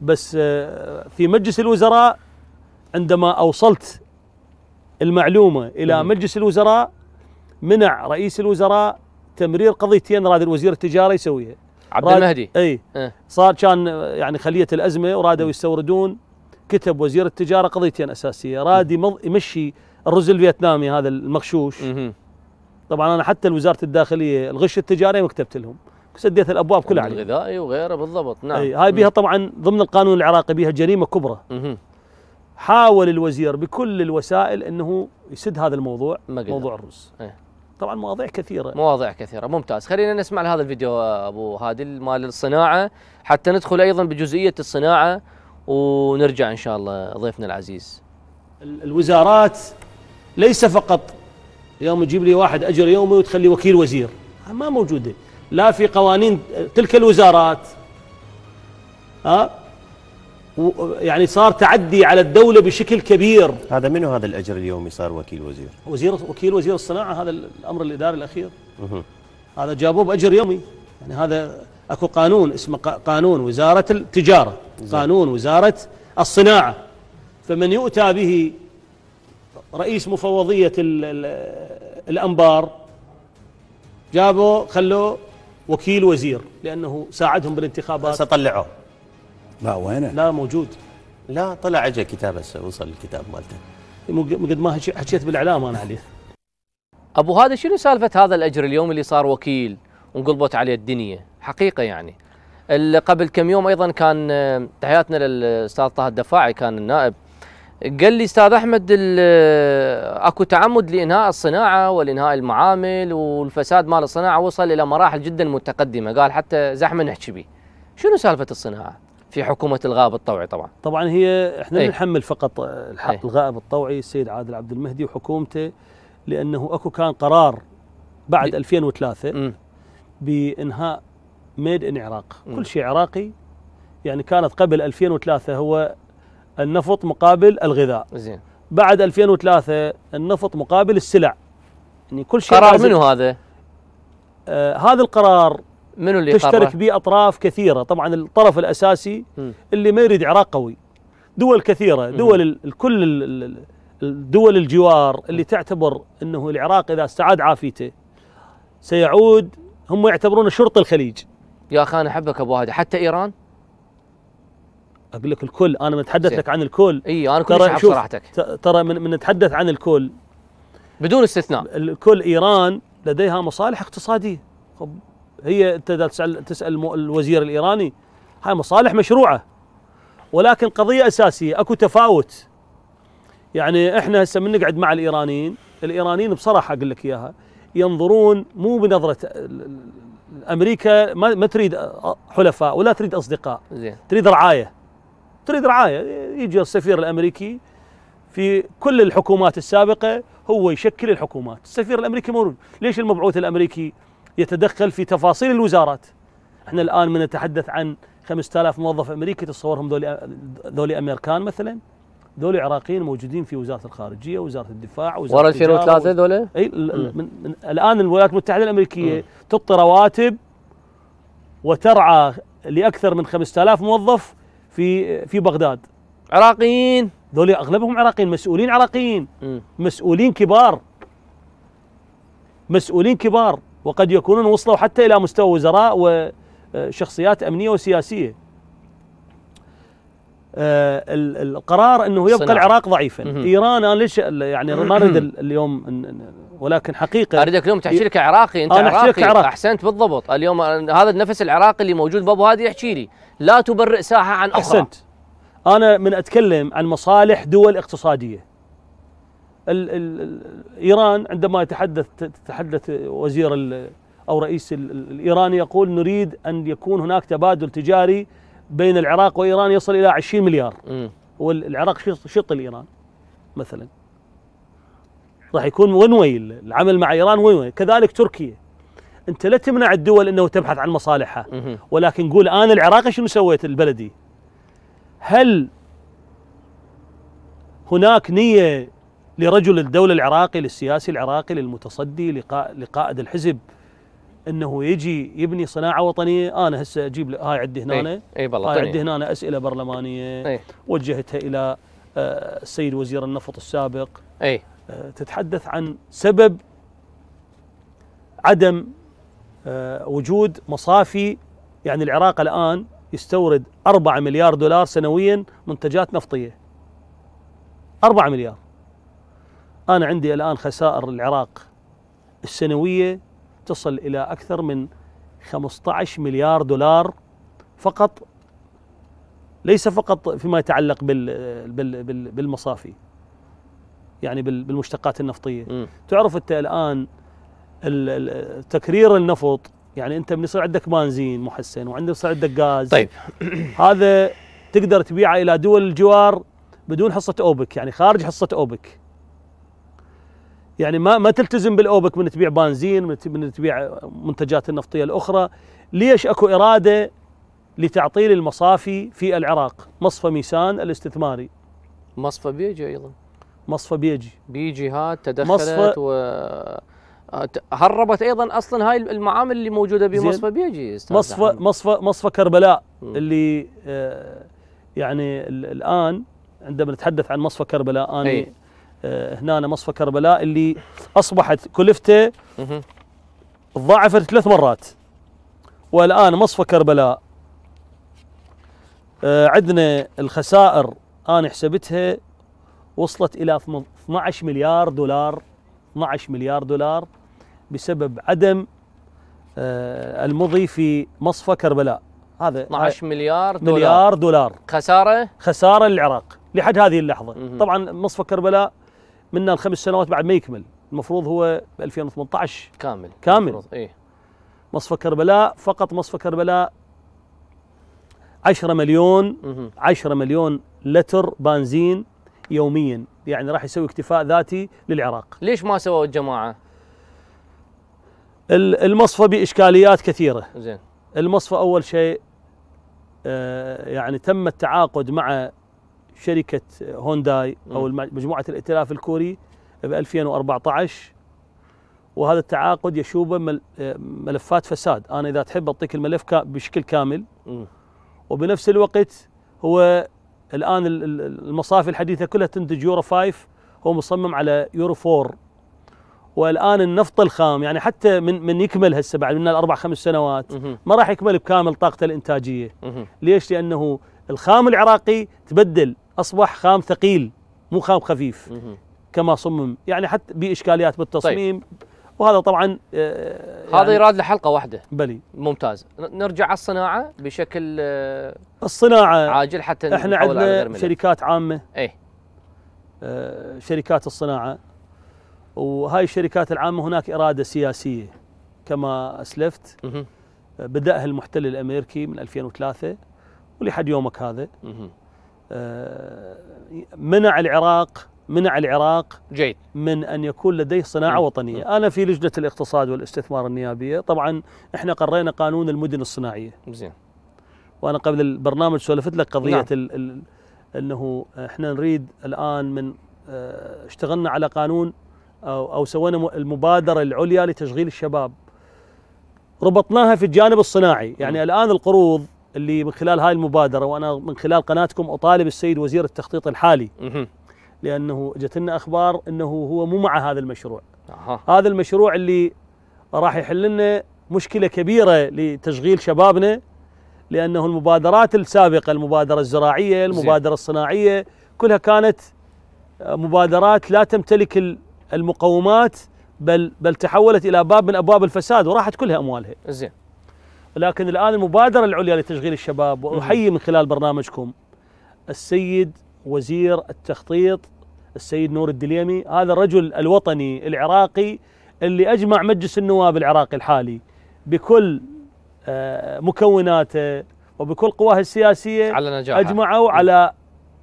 بس آه، في مجلس الوزراء عندما اوصلت المعلومه الى مم. مجلس الوزراء منع رئيس الوزراء تمرير قضيتين راد الوزير التجاري يسويها عبد المهدي اي أه. صار كان يعني خليه الازمه ورادوا يستوردون كتب وزير التجاره قضيتين اساسيه راد يمشي الرز الفيتنامي هذا المغشوش طبعا انا حتى وزاره الداخليه الغش التجاري ما كتبت لهم سديت الابواب كلها عليه الغذائي وغيره بالضبط نعم أي هاي بها طبعا ضمن القانون العراقي بها جريمه كبرى حاول الوزير بكل الوسائل انه يسد هذا الموضوع موضوع الرز أيه. طبعا مواضيع كثيره مواضيع كثيره ممتاز خلينا نسمع لهذا الفيديو ابو هادي مال الصناعه حتى ندخل ايضا بجزئيه الصناعه ونرجع ان شاء الله ضيفنا العزيز الوزارات ليس فقط يوم تجيب لي واحد اجر يومي وتخلي وكيل وزير ما موجوده لا في قوانين تلك الوزارات ها يعني صار تعدي على الدولة بشكل كبير هذا منو هذا الأجر اليومي صار وكيل وزير وزير وكيل وزير الصناعة هذا الأمر الإداري الأخير هذا جابوه بأجر يومي يعني هذا أكو قانون اسمه قانون وزارة التجارة قانون وزارة الصناعة فمن يؤتى به رئيس مفوضية الأنبار جابوا خلوه وكيل وزير لأنه ساعدهم بالانتخابات سطلعوه لا وينه؟ لا موجود لا طلع اجى كتاب هسه وصل الكتاب مالته قد ما حكيت بالاعلام انا عليه ابو هذا شنو سالفه هذا الاجر اليوم اللي صار وكيل وانقلبت عليه الدنيا حقيقه يعني قبل كم يوم ايضا كان آه، تحياتنا للاستاذ طه الدفاعي كان النائب قال لي استاذ احمد آه، اكو تعمد لانهاء الصناعه والانهاء المعامل والفساد مال الصناعه وصل الى مراحل جدا متقدمه قال حتى زحمه نحكي به شنو سالفه الصناعه في حكومه الغائب الطوعي طبعا طبعا هي احنا ايه؟ نحمل فقط الحق ايه؟ الغائب الطوعي السيد عادل عبد المهدي وحكومته لانه اكو كان قرار بعد 2003 م. بانهاء ميد ان عراق م. كل شيء عراقي يعني كانت قبل 2003 هو النفط مقابل الغذاء زين بعد 2003 النفط مقابل السلع يعني كل شيء قرار منو هذا؟ آه هذا القرار منو اللي تشترك به أطراف كثيرة طبعا الطرف الأساسي م. اللي ما يريد عراق قوي دول كثيرة دول كل الدول الجوار اللي تعتبر أنه العراق إذا استعاد عافيته سيعود هم يعتبرون شرط الخليج يا أخي أنا أحبك أبو هادي حتى إيران اقول لك الكل انا أتحدث لك عن الكل اي انا كل شيء صراحتك ترى من, من نتحدث عن الكل بدون استثناء الكل ايران لديها مصالح اقتصاديه هي انت تسأل تسأل الوزير الإيراني هاي مصالح مشروعة ولكن قضية أساسية أكو تفاوت يعني إحنا هسه من نقعد مع الإيرانيين الإيرانيين بصراحة أقول لك إياها ينظرون مو بنظرة أمريكا ما, ما تريد حلفاء ولا تريد أصدقاء زين. تريد رعاية تريد رعاية يجي السفير الأمريكي في كل الحكومات السابقة هو يشكل الحكومات السفير الأمريكي موجود ليش المبعوث الأمريكي يتدخل في تفاصيل الوزارات احنا الان من نتحدث عن 5000 موظف امريكي تتصورهم ذولي ذولي امريكان مثلا ذول عراقيين موجودين في وزاره الخارجيه وزاره الدفاع وزاره ورا 2003 ذول اي من من الان الولايات المتحده الامريكيه تعطي رواتب وترعى لاكثر من 5000 موظف في في بغداد عراقيين ذول اغلبهم عراقيين مسؤولين عراقيين مسؤولين كبار مسؤولين كبار وقد يكونون وصلوا حتى إلى مستوى وزراء وشخصيات أمنية وسياسية آه، القرار أنه يبقى صناعة. العراق ضعيفا إيران أنا ليش يعني ما أريد اليوم ولكن حقيقة أريدك اليوم تحكي لك عراقي أنت أنا عراقي عراق. أحسنت بالضبط اليوم هذا النفس العراقي اللي موجود بابو هادي يحكي لي لا تبرئ ساحة عن أخرى أحسنت أنا من أتكلم عن مصالح دول اقتصادية ايران عندما يتحدث تتحدث وزير او رئيس الايراني يقول نريد ان يكون هناك تبادل تجاري بين العراق وايران يصل الى 20 مليار والعراق شط الايران مثلا راح يكون وين وين العمل مع ايران وين وين كذلك تركيا انت لا تمنع الدول انه تبحث عن مصالحها ولكن قول انا العراق شنو سويت البلدي هل هناك نيه لرجل الدولة العراقي للسياسي العراقي للمتصدي لقائد الحزب انه يجي يبني صناعه وطنيه انا هسه اجيب هاي عندي هنا اي إيه والله هاي عندي هنا اسئله برلمانيه أي. وجهتها الى آه، السيد وزير النفط السابق اي آه، تتحدث عن سبب عدم آه، وجود مصافي يعني العراق الان يستورد 4 مليار دولار سنويا منتجات نفطيه 4 مليار أنا عندي الآن خسائر العراق السنوية تصل إلى أكثر من 15 مليار دولار فقط ليس فقط فيما يتعلق بالمصافي يعني بالمشتقات النفطية م. تعرف أنت الآن تكرير النفط يعني أنت يصير عندك بنزين محسن وعندك يصير عندك غاز طيب هذا تقدر تبيعه إلى دول الجوار بدون حصة أوبك يعني خارج حصة أوبك يعني ما ما تلتزم بالاوبك من تبيع بنزين من تبيع منتجات النفطيه الاخرى ليش اكو اراده لتعطيل المصافي في العراق مصفى ميسان الاستثماري مصفى بيجي ايضا مصفى بيجي بيجي ها تدخلت مصفى و آه، هربت ايضا اصلا هاي المعامل اللي موجوده بمصفى بيجي مصفى مصفى مصفى كربلاء اللي آه يعني الان عندما نتحدث عن مصفى كربلاء اني هنا مصفى كربلاء اللي اصبحت كلفته تضاعفت ثلاث مرات والان مصفى كربلاء آه، عندنا الخسائر انا حسبتها وصلت الى 12 مليار دولار 12 مليار دولار بسبب عدم آه، المضي في مصفى كربلاء هذا 12 مليار دولار مليار دولار خساره خساره للعراق لحد هذه اللحظه طبعا مصفى كربلاء منها الخمس سنوات بعد ما يكمل المفروض هو ب 2018 كامل كامل المفروض. إيه؟ مصفى كربلاء فقط مصفى كربلاء 10 مليون 10 مليون لتر بنزين يوميا يعني راح يسوي اكتفاء ذاتي للعراق ليش ما سووا الجماعه المصفى باشكاليات كثيره زين المصفى اول شيء آه، يعني تم التعاقد مع شركه هونداي او مجموعه الائتلاف الكوري ب 2014 وهذا التعاقد يشوبه ملفات فساد انا اذا تحب اعطيك الملف بشكل كامل وبنفس الوقت هو الان المصافي الحديثه كلها تنتج يورو 5 هو مصمم على يورو 4 والان النفط الخام يعني حتى من من يكمل هسه بعد من الاربع خمس سنوات ما راح يكمل بكامل طاقته الانتاجيه ليش؟ لانه الخام العراقي تبدل اصبح خام ثقيل مو خام خفيف كما صمم يعني حتى باشكاليات بالتصميم طيب. وهذا طبعا آه، يعني هذا يراد لحلقه واحده بلي ممتاز نرجع على الصناعه بشكل آه، الصناعه عاجل حتى احنا عندنا شركات عامه ايه آه، شركات الصناعه وهاي الشركات العامه هناك اراده سياسيه كما اسلفت بداها المحتل الامريكي من 2003 ولحد يومك هذا آه، منع العراق منع العراق جيد من ان يكون لديه صناعه مم. وطنيه، مم. انا في لجنه الاقتصاد والاستثمار النيابيه، طبعا احنا قرينا قانون المدن الصناعيه. زين. وانا قبل البرنامج سولفت لك قضيه نعم. الـ الـ انه احنا نريد الان من آه، اشتغلنا على قانون او او سوينا المبادره العليا لتشغيل الشباب. ربطناها في الجانب الصناعي، يعني مم. الان القروض اللي من خلال هاي المبادرة وأنا من خلال قناتكم أطالب السيد وزير التخطيط الحالي لأنه جتنا أخبار أنه هو مو مع هذا المشروع أه. هذا المشروع اللي راح يحل لنا مشكلة كبيرة لتشغيل شبابنا لأنه المبادرات السابقة المبادرة الزراعية المبادرة الصناعية كلها كانت آه، مبادرات لا تمتلك المقومات بل بل تحولت إلى باب من أبواب الفساد وراحت كلها أموالها زين لكن الآن المبادرة العليا لتشغيل الشباب وأحيي من خلال برنامجكم السيد وزير التخطيط السيد نور الدليمي هذا الرجل الوطني العراقي اللي أجمع مجلس النواب العراقي الحالي بكل آه، مكوناته وبكل قواه السياسية على نجاحه أجمعوا على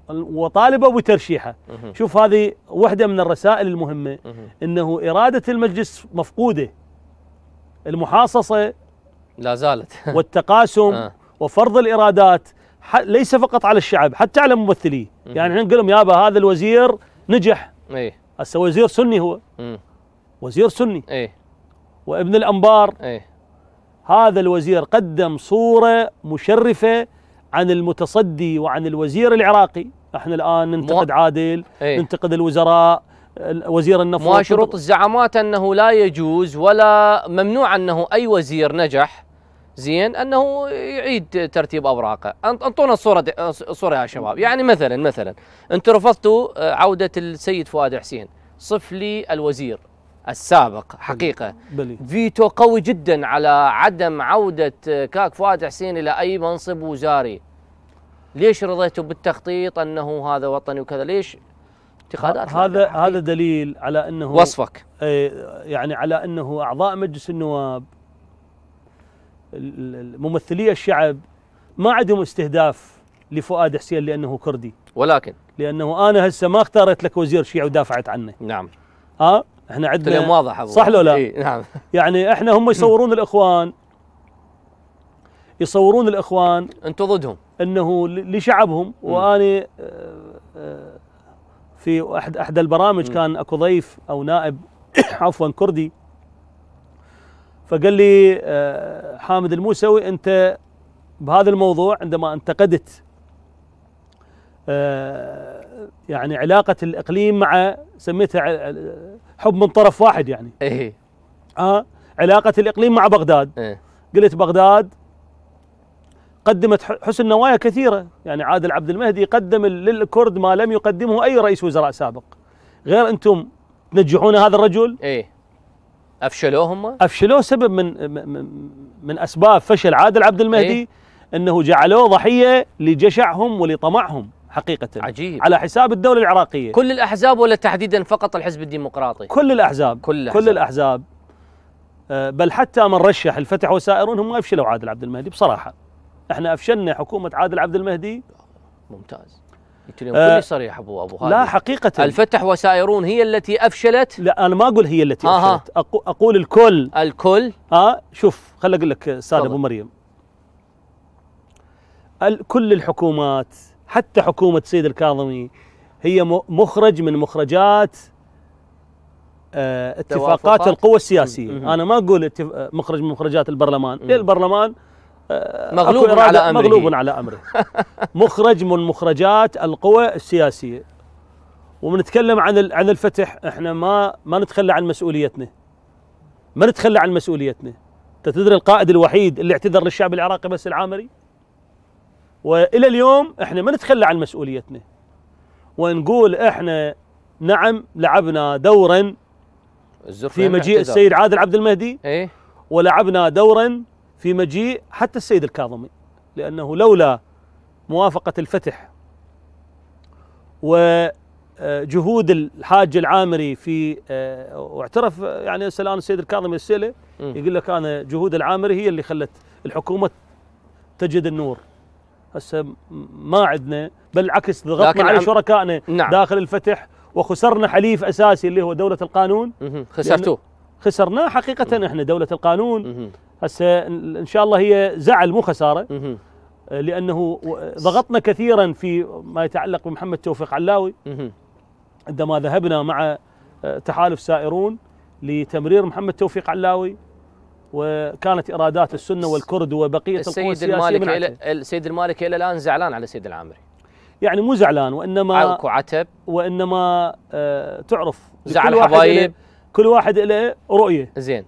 وطالبوا بترشيحه شوف هذه واحدة من الرسائل المهمة أنه إرادة المجلس مفقودة المحاصصة لا زالت والتقاسم آه. وفرض الإرادات ليس فقط على الشعب حتى على ممثليه يعني احنا نقول لهم يابا هذا الوزير نجح ايه هسه وزير سني هو مم. وزير سني ايه وابن الانبار ايه هذا الوزير قدم صوره مشرفه عن المتصدي وعن الوزير العراقي احنا الان ننتقد مو... عادل ايه؟ ننتقد الوزراء وزير النفط وشروط الزعامات انه لا يجوز ولا ممنوع انه اي وزير نجح زين انه يعيد ترتيب اوراقه انطونا الصوره صوره يا شباب يعني مثلا مثلا انتم رفضتوا عوده السيد فؤاد حسين صف لي الوزير السابق حقيقة بلي. فيتو قوي جدا على عدم عودة كاك فؤاد حسين إلى أي منصب وزاري ليش رضيتوا بالتخطيط أنه هذا وطني وكذا ليش اعتقادات هذا هذا دليل على انه وصفك إيه، يعني على انه اعضاء مجلس النواب ممثلي الشعب ما عندهم استهداف لفؤاد حسين لانه كردي ولكن لانه انا هسه ما اختارت لك وزير شيعي ودافعت عنه نعم ها احنا عندنا واضح صح لو لا؟ إيه نعم يعني احنا هم يصورون الاخوان يصورون الاخوان انتم ضدهم انه لشعبهم واني أه أه في احد احدى البرامج كان اكو ضيف او نائب عفوا كردي فقال لي آه، حامد الموسوي انت بهذا الموضوع عندما انتقدت آه، يعني علاقة الإقليم مع سميتها حب من طرف واحد يعني إيه آه علاقة الإقليم مع بغداد إيه. قلت بغداد قدمت حسن نوايا كثيرة يعني عادل عبد المهدي قدم للكرد ما لم يقدمه أي رئيس وزراء سابق غير أنتم تنجحون هذا الرجل إيه أفشلوه هم أفشلوه سبب من, من, أسباب فشل عادل عبد المهدي إيه؟ أنه جعلوه ضحية لجشعهم ولطمعهم حقيقة عجيب على حساب الدولة العراقية كل الأحزاب ولا تحديدا فقط الحزب الديمقراطي كل الأحزاب كل الأحزاب, كل الأحزاب. آه، بل حتى من رشح الفتح وسائرون هم ما يفشلوا عادل عبد المهدي بصراحة احنا افشلنا حكومه عادل عبد المهدي ممتاز قلت لهم آه كل صريح ابو ابو لا حقيقه الفتح وسائرون هي التي افشلت لا انا ما اقول هي التي آه افشلت اقول الكل الكل اه شوف خل اقول لك استاذ ابو مريم كل الحكومات حتى حكومه سيد الكاظمي هي مخرج من مخرجات آه، اتفاقات القوى السياسيه انا ما اقول آه، مخرج من مخرجات البرلمان ليه البرلمان آه، مغلوب على أمره مغلوب على أمره مخرج من مخرجات القوى السياسية ومنتكلم عن عن الفتح احنا ما ما نتخلى عن مسؤوليتنا ما نتخلى عن مسؤوليتنا انت تدري القائد الوحيد اللي اعتذر للشعب العراقي بس العامري والى اليوم احنا ما نتخلى عن مسؤوليتنا ونقول احنا نعم لعبنا دورا في مجيء السيد عادل عبد المهدي ايه؟ ولعبنا دورا في مجيء حتى السيد الكاظمي لأنه لولا موافقة الفتح وجهود الحاج العامري في آه، واعترف يعني الآن السيد الكاظمي السيلة يقول لك أنا جهود العامري هي اللي خلت الحكومة تجد النور هسه ما عندنا بل عكس ضغطنا على شركائنا نعم. داخل الفتح وخسرنا حليف اساسي اللي هو دوله القانون خسرتوه خسرناه حقيقه احنا دوله القانون هسه ان شاء الله هي زعل مو خساره لانه ضغطنا كثيرا في ما يتعلق بمحمد توفيق علاوي عندما ذهبنا مع آه، تحالف سائرون لتمرير محمد توفيق علاوي وكانت ارادات السنه والكرد وبقيه القوى السياسيه المالكي السيد المالكي الى الان زعلان على السيد العامري يعني مو زعلان وانما اكو عتب وانما آه، تعرف زعل حبايب كل واحد له رؤيه زين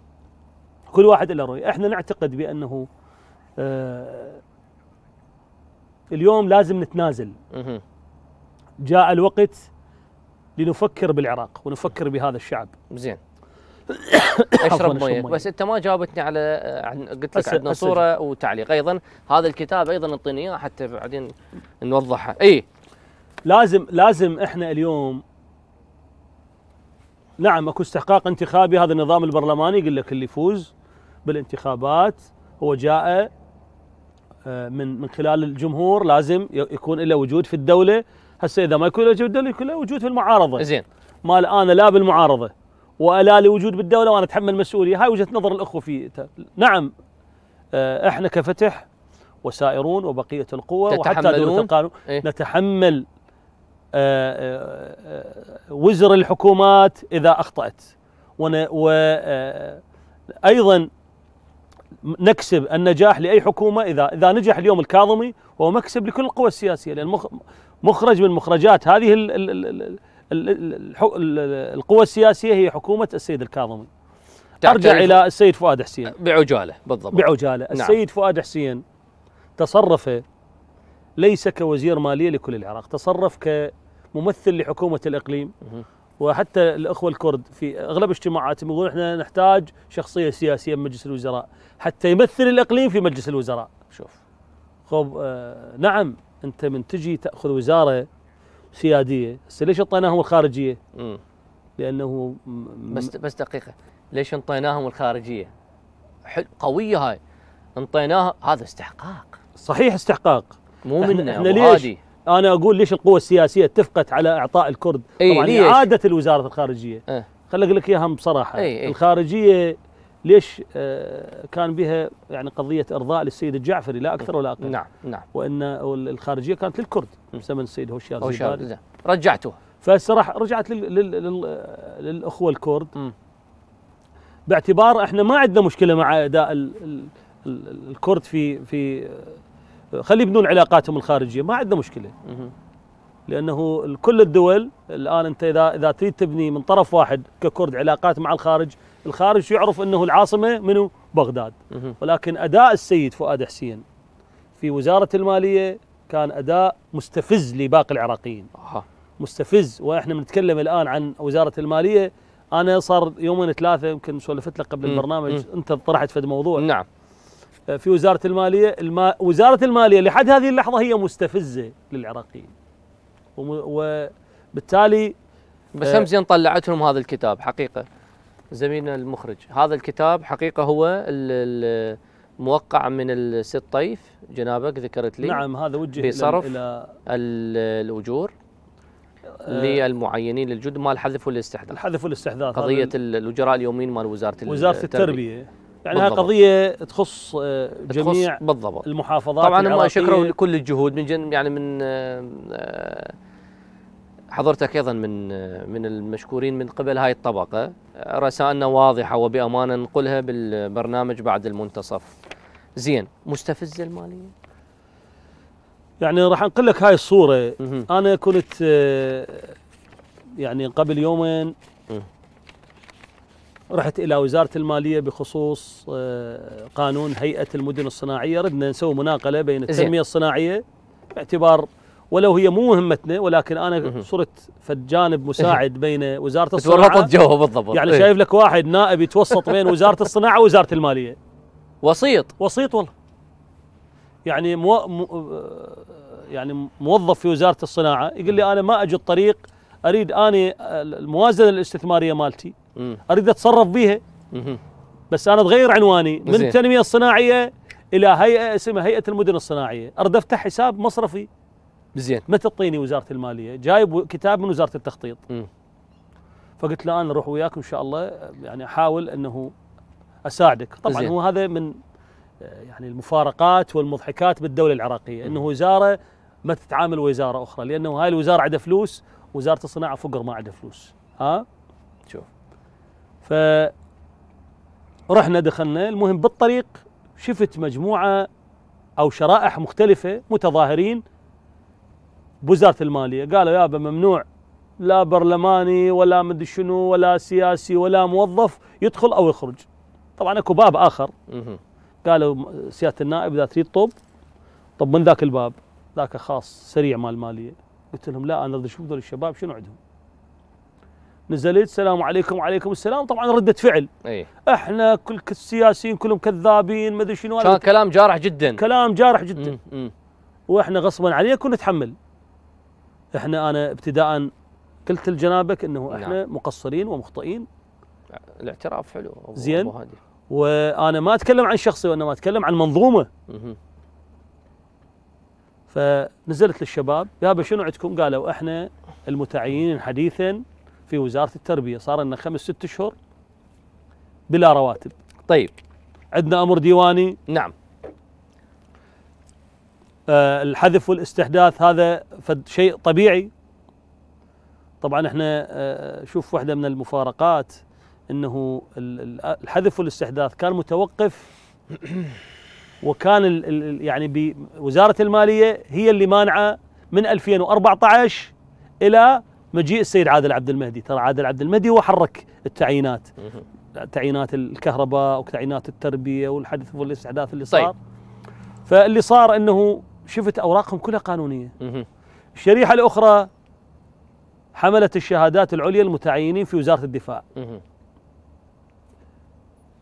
كل واحد له رؤية احنا نعتقد بأنه آه اليوم لازم نتنازل جاء الوقت لنفكر بالعراق ونفكر بهذا الشعب زين اشرب ميك بس انت ما جاوبتني على آه، عن قلت لك عندنا صوره وتعليق ايضا هذا الكتاب ايضا اعطيني اياه حتى بعدين نوضحها اي لازم لازم احنا اليوم نعم اكو استحقاق انتخابي هذا النظام البرلماني يقول لك اللي يفوز بالانتخابات هو جاء آه، من من خلال الجمهور لازم يكون له وجود في الدوله هسه اذا ما يكون له وجود في الدوله يكون له وجود في المعارضه زين مال انا لا بالمعارضه ولا لي وجود بالدوله وانا اتحمل مسؤوليه هاي وجهه نظر الاخوه في نعم آه، احنا كفتح وسائرون وبقيه القوى وحتى دوله القانون إيه؟ نتحمل آه، وزر الحكومات اذا اخطات وايضا نكسب النجاح لاي حكومه اذا اذا نجح اليوم الكاظمي هو مكسب لكل القوى السياسيه لان مخرج من مخرجات هذه القوى السياسيه هي حكومه السيد الكاظمي ارجع الى السيد فؤاد حسين بعجاله بالضبط بعجاله نعم. السيد فؤاد حسين تصرف ليس كوزير ماليه لكل العراق تصرف كممثل لحكومه الاقليم وحتى الاخوه الكرد في اغلب اجتماعاتهم يقولون احنا نحتاج شخصيه سياسيه بمجلس الوزراء حتى يمثل الإقليم في مجلس الوزراء شوف خب آه نعم أنت من تجي تأخذ وزارة سيادية هسه ليش أعطيناهم الخارجية؟ م. لأنه بس بس دقيقة ليش انطيناهم الخارجية؟ حل... قوية هاي انطيناها هذا استحقاق صحيح استحقاق مو منا احنا ليش انا اقول ليش القوى السياسيه اتفقت على اعطاء الكرد ايه طبعا ليش؟ اعاده الوزاره الخارجيه اه خليني اقول لك اياها بصراحه ايه ايه الخارجيه ليش آه، كان بها يعني قضيه ارضاء للسيد الجعفري لا اكثر ولا اقل نعم نعم وان الخارجيه كانت للكرد بزمن السيد هوشيار هوشيار رجعته فالصراحه رجعت لل لل للاخوه الكرد م. باعتبار احنا ما عندنا مشكله مع اداء الكرد في في خلي يبنون علاقاتهم الخارجيه ما عندنا مشكله م. لانه كل الدول الان انت اذا اذا تريد تبني من طرف واحد ككرد علاقات مع الخارج الخارج يعرف انه العاصمه منو؟ بغداد ولكن اداء السيد فؤاد حسين في وزاره الماليه كان اداء مستفز لباقي العراقيين مستفز واحنا بنتكلم الان عن وزاره الماليه انا صار يومين ثلاثه يمكن سولفت لك قبل البرنامج انت طرحت في الموضوع نعم آه، في وزاره الماليه الما وزاره الماليه لحد هذه اللحظه هي مستفزه للعراقيين وبالتالي بس آه هم زين طلعتهم هذا الكتاب حقيقه زميلنا المخرج هذا الكتاب حقيقة هو موقع من الست طيف جنابك ذكرت لي نعم هذا وجه بصرف إلى الأجور آه، للمعينين للجد مال الحذف والاستحداث الحذف والاستحداث قضية الأجراء اليومين مال وزارة وزارة التربية, التربية. يعني هاي قضية آه، تخص جميع بالضبط. المحافظات طبعا هم شكروا لكل الجهود من جن يعني من آه، حضرتك ايضا من من المشكورين من قبل هاي الطبقه رسائلنا واضحه وبامانه ننقلها بالبرنامج بعد المنتصف زين مستفزه الماليه يعني راح انقل لك هاي الصوره مه. انا كنت يعني قبل يومين رحت الى وزاره الماليه بخصوص قانون هيئه المدن الصناعيه ردنا نسوي مناقله بين التنميه الصناعيه باعتبار ولو هي مو مهمتنا ولكن انا صرت فد جانب مساعد بين وزاره الصناعه تورطت جوه بالضبط يعني إيه. شايف لك واحد نائب يتوسط بين وزاره الصناعه ووزاره الماليه وسيط وسيط والله يعني مو... يعني موظف في وزاره الصناعه يقول لي انا ما اجي الطريق اريد انا الموازنه الاستثماريه مالتي اريد اتصرف بيها بس انا تغير عنواني من التنميه الصناعيه الى هيئه اسمها هيئه المدن الصناعيه اريد افتح حساب مصرفي زين متى تعطيني وزاره الماليه؟ جايب كتاب من وزاره التخطيط. م. فقلت له انا اروح وياك ان شاء الله يعني احاول انه اساعدك، طبعا زين. هو هذا من آه، يعني المفارقات والمضحكات بالدوله العراقيه، م. انه وزاره ما تتعامل وزاره اخرى لانه هاي الوزاره عندها فلوس وزاره الصناعه فقر ما عندها فلوس، ها؟ شوف. ف رحنا دخلنا المهم بالطريق شفت مجموعه او شرائح مختلفه متظاهرين بوزاره الماليه قالوا يابا ممنوع لا برلماني ولا مدري شنو ولا سياسي ولا موظف يدخل او يخرج طبعا اكو باب اخر قالوا سياده النائب اذا تريد طب طب من ذاك الباب ذاك خاص سريع مال الماليه قلت لهم لا انا اريد اشوف ذول الشباب شنو عندهم نزلت السلام عليكم وعليكم السلام طبعا رده فعل أي. احنا كل السياسيين كلهم كذابين ما ادري شنو كان كلام جارح جدا كلام جارح جدا مم. مم. واحنا غصبا عليه كنا نتحمل احنا انا ابتداء قلت لجنابك انه نعم. احنا نعم. مقصرين ومخطئين الاعتراف حلو أبو زين هادي. وانا ما اتكلم عن شخصي وانما اتكلم عن منظومه مه. فنزلت للشباب يابا شنو عندكم؟ قالوا احنا المتعينين حديثا في وزاره التربيه صار لنا خمس ست اشهر بلا رواتب. طيب عندنا امر ديواني نعم آه، الحذف والاستحداث هذا شيء طبيعي طبعا احنا آه، شوف واحده من المفارقات انه الحذف والاستحداث كان متوقف وكان يعني بوزاره الماليه هي اللي مانعه من 2014 الى مجيء السيد عادل عبد المهدي ترى عادل عبد المهدي هو حرك التعيينات تعيينات الكهرباء وتعيينات التربيه والحدث والاستحداث اللي طيب. صار طيب. فاللي صار انه شفت اوراقهم كلها قانونيه الشريحه الاخرى حملت الشهادات العليا المتعينين في وزاره الدفاع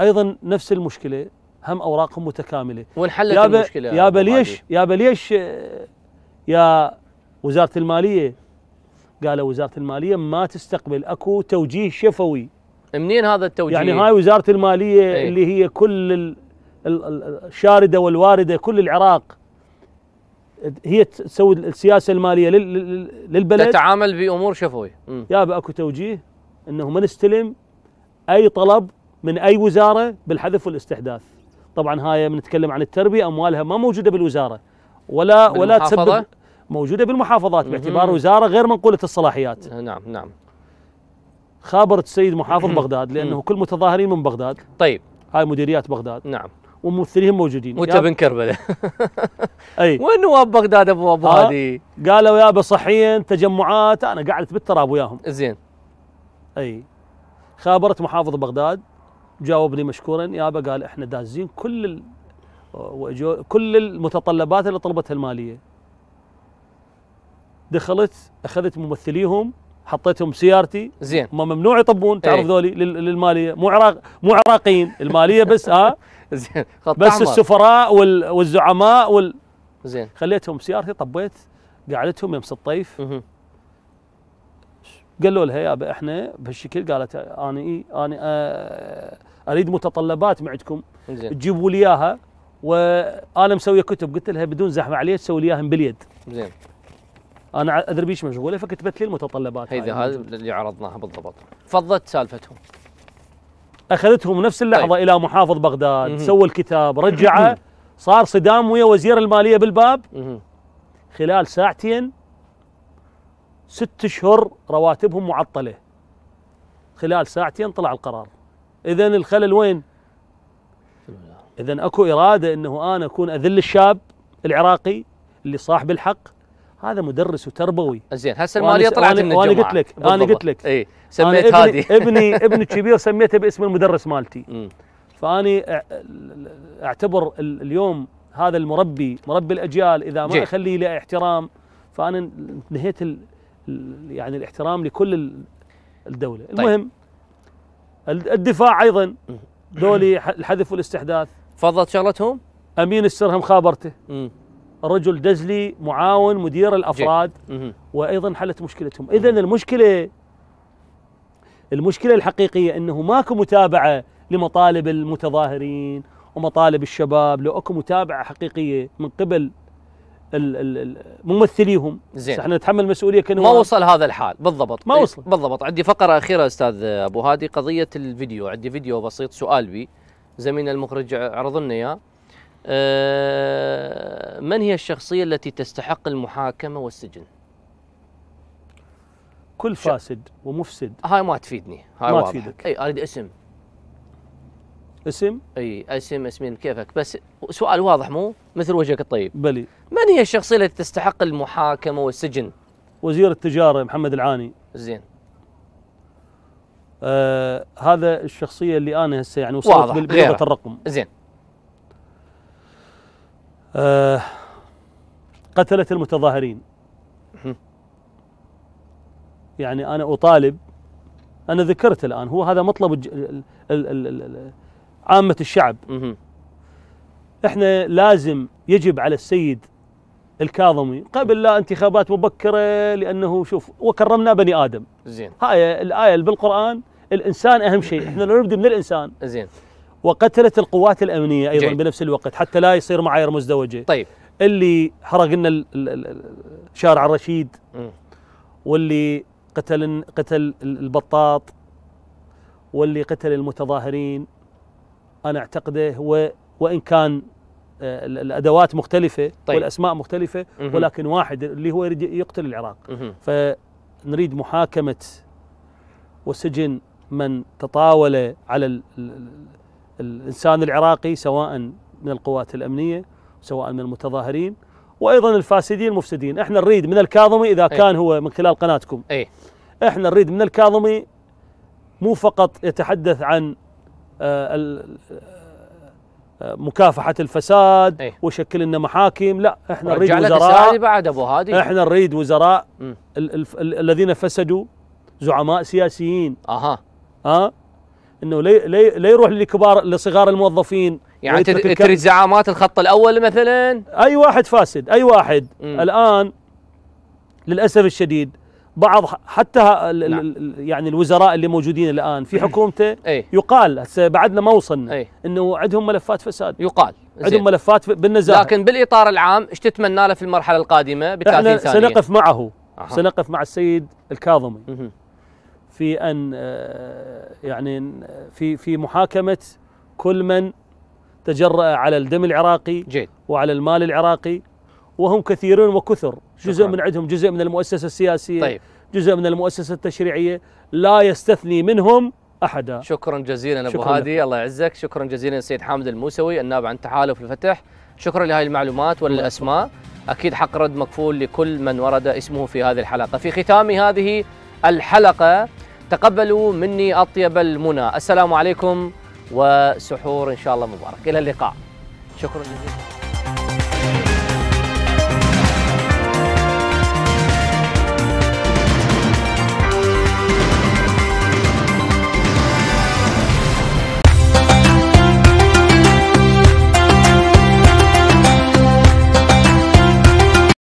ايضا نفس المشكله هم اوراقهم متكامله وانحلت المشكله يا بليش يا بليش يا وزاره الماليه قالوا وزاره الماليه ما تستقبل اكو توجيه شفوي منين هذا التوجيه؟ يعني هاي وزاره الماليه ايه؟ اللي هي كل الشارده والوارده كل العراق هي تسوي السياسه الماليه للبلد تتعامل بامور شفويه يا اكو توجيه انه ما نستلم اي طلب من اي وزاره بالحذف والاستحداث طبعا هاي بنتكلم عن التربيه اموالها ما موجوده بالوزاره ولا ولا تسبب موجوده بالمحافظات باعتبار وزاره غير منقوله الصلاحيات نعم نعم خابرت السيد محافظ بغداد لانه كل متظاهرين من بغداد طيب هاي مديريات بغداد نعم وممثليهم موجودين وانت بن كربله اي وين نواب بغداد ابو ابو آه. هادي قالوا يابا صحيين تجمعات انا قعدت بالتراب وياهم زين اي خابرت محافظ بغداد جاوبني مشكورا يابا قال احنا دازين كل ال... وجو... كل المتطلبات اللي طلبتها الماليه دخلت اخذت ممثليهم حطيتهم سيارتي زين هم ممنوع يطبون تعرف إيه. ذولي للماليه مو عراق مو عراقيين الماليه بس ها زين خط بس أحمر. السفراء وال... والزعماء وال زين خليتهم سيارتي طبيت قعدتهم يمس الطيف قالوا لها يابا احنا بهالشكل قالت انا اي انا آه اريد متطلبات معدكم تجيبوا لي اياها وانا مسويه كتب قلت لها بدون زحمه عليك تسوي لي اياهم باليد زين انا ادري بيش مشغوله فكتبت لي المتطلبات هذه هذه اللي عرضناها بالضبط فضت سالفتهم اخذتهم نفس اللحظه طيب. الى محافظ بغداد سوى الكتاب رجعه صار صدام ويا وزير الماليه بالباب خلال ساعتين ست اشهر رواتبهم معطله خلال ساعتين طلع القرار اذا الخلل وين؟ اذا اكو اراده انه انا اكون اذل الشاب العراقي اللي صاحب الحق هذا مدرس وتربوي زين هسه الماليه طلعت من الجماعه وانا قلت لك إيه، انا قلت لك اي سميت هادي ابني ابني الكبير سميته باسم المدرس مالتي م. فاني اعتبر اليوم هذا المربي مربي الاجيال اذا ما اخلي له احترام فانا انتهيت يعني الاحترام لكل الدوله طيب. المهم الدفاع ايضا دولي الحذف والاستحداث فضلت شغلتهم امين السرهم خابرته رجل دزلي معاون مدير الافراد وايضا حلت مشكلتهم اذا المشكله المشكله الحقيقيه انه ماكو متابعه لمطالب المتظاهرين ومطالب الشباب لو اكو متابعه حقيقيه من قبل ممثليهم زين احنا نتحمل مسؤوليه كانوا ما وصل هذا الحال بالضبط ما وصل إيه، بالضبط عندي فقره اخيره استاذ ابو هادي قضيه الفيديو عندي فيديو بسيط سؤال بي زميلنا المخرج عرض لنا اياه آه، من هي الشخصية التي تستحق المحاكمة والسجن؟ كل فاسد ومفسد هاي ما تفيدني هاي ما واضح. تفيدك اي اريد اسم اسم؟ اي اسم اسمين كيفك بس سؤال واضح مو؟ مثل وجهك الطيب بلي من هي الشخصية التي تستحق المحاكمة والسجن؟ وزير التجارة محمد العاني زين آه هذا الشخصية اللي انا هسه يعني وصلت باللغة الرقم زين آه، قتلت المتظاهرين يعني أنا أطالب أنا ذكرت الآن هو هذا مطلب الج... ال... ال... ال... عامة الشعب احنا لازم يجب على السيد الكاظمي قبل لا انتخابات مبكره لانه شوف وكرمنا بني ادم زين هاي الايه اللي بالقران الانسان اهم شيء احنا لو نبدا من الانسان زين وقتلت القوات الامنيه ايضا جي. بنفس الوقت حتى لا يصير معايير مزدوجه طيب اللي حرق لنا شارع الرشيد م. واللي قتل قتل البطاط واللي قتل المتظاهرين انا اعتقده هو وان كان آه، الادوات مختلفه طيب. والاسماء مختلفه مه. ولكن واحد اللي هو يريد يقتل العراق مه. فنريد محاكمه وسجن من تطاول على الإنسان العراقي سواء من القوات الأمنية سواء من المتظاهرين وأيضا الفاسدين المفسدين احنا نريد من الكاظمي إذا إيه. كان هو من خلال قناتكم أي. احنا نريد من الكاظمي مو فقط يتحدث عن آه، آه، مكافحة الفساد أيه؟ وشكل لنا محاكم لا احنا نريد وزراء بعد ابو هادي احنا نريد وزراء الذين فسدوا زعماء سياسيين اها ها أه؟ انه لا لا يروح للكبار لصغار الموظفين يعني تريد زعامات الخط الاول مثلا اي واحد فاسد اي واحد م. الان للاسف الشديد بعض حتى نعم. يعني الوزراء اللي موجودين الان في حكومته ايه؟ يقال هسه بعدنا ما وصلنا ايه؟ انه عندهم ملفات فساد يقال عندهم ملفات بالنزاهه لكن بالاطار العام ايش تتمنى له في المرحله القادمه ب 30 ثانيه؟ سنقف معه أه. سنقف مع السيد الكاظمي في ان آه، يعني في في محاكمه كل من تجرأ على الدم العراقي جيد وعلى المال العراقي وهم كثيرون وكثر جزء شكرا. من عندهم جزء من المؤسسه السياسيه طيب. جزء من المؤسسه التشريعيه لا يستثني منهم احدا شكرا جزيلا ابو هادي الله يعزك شكرا جزيلا السيد حامد الموسوي النائب عن تحالف الفتح شكرا لهذه المعلومات وللاسماء اكيد حق رد مكفول لكل من ورد اسمه في هذه الحلقه في ختام هذه الحلقة تقبلوا مني أطيب المنى السلام عليكم وسحور إن شاء الله مبارك إلى اللقاء شكرا جزيلا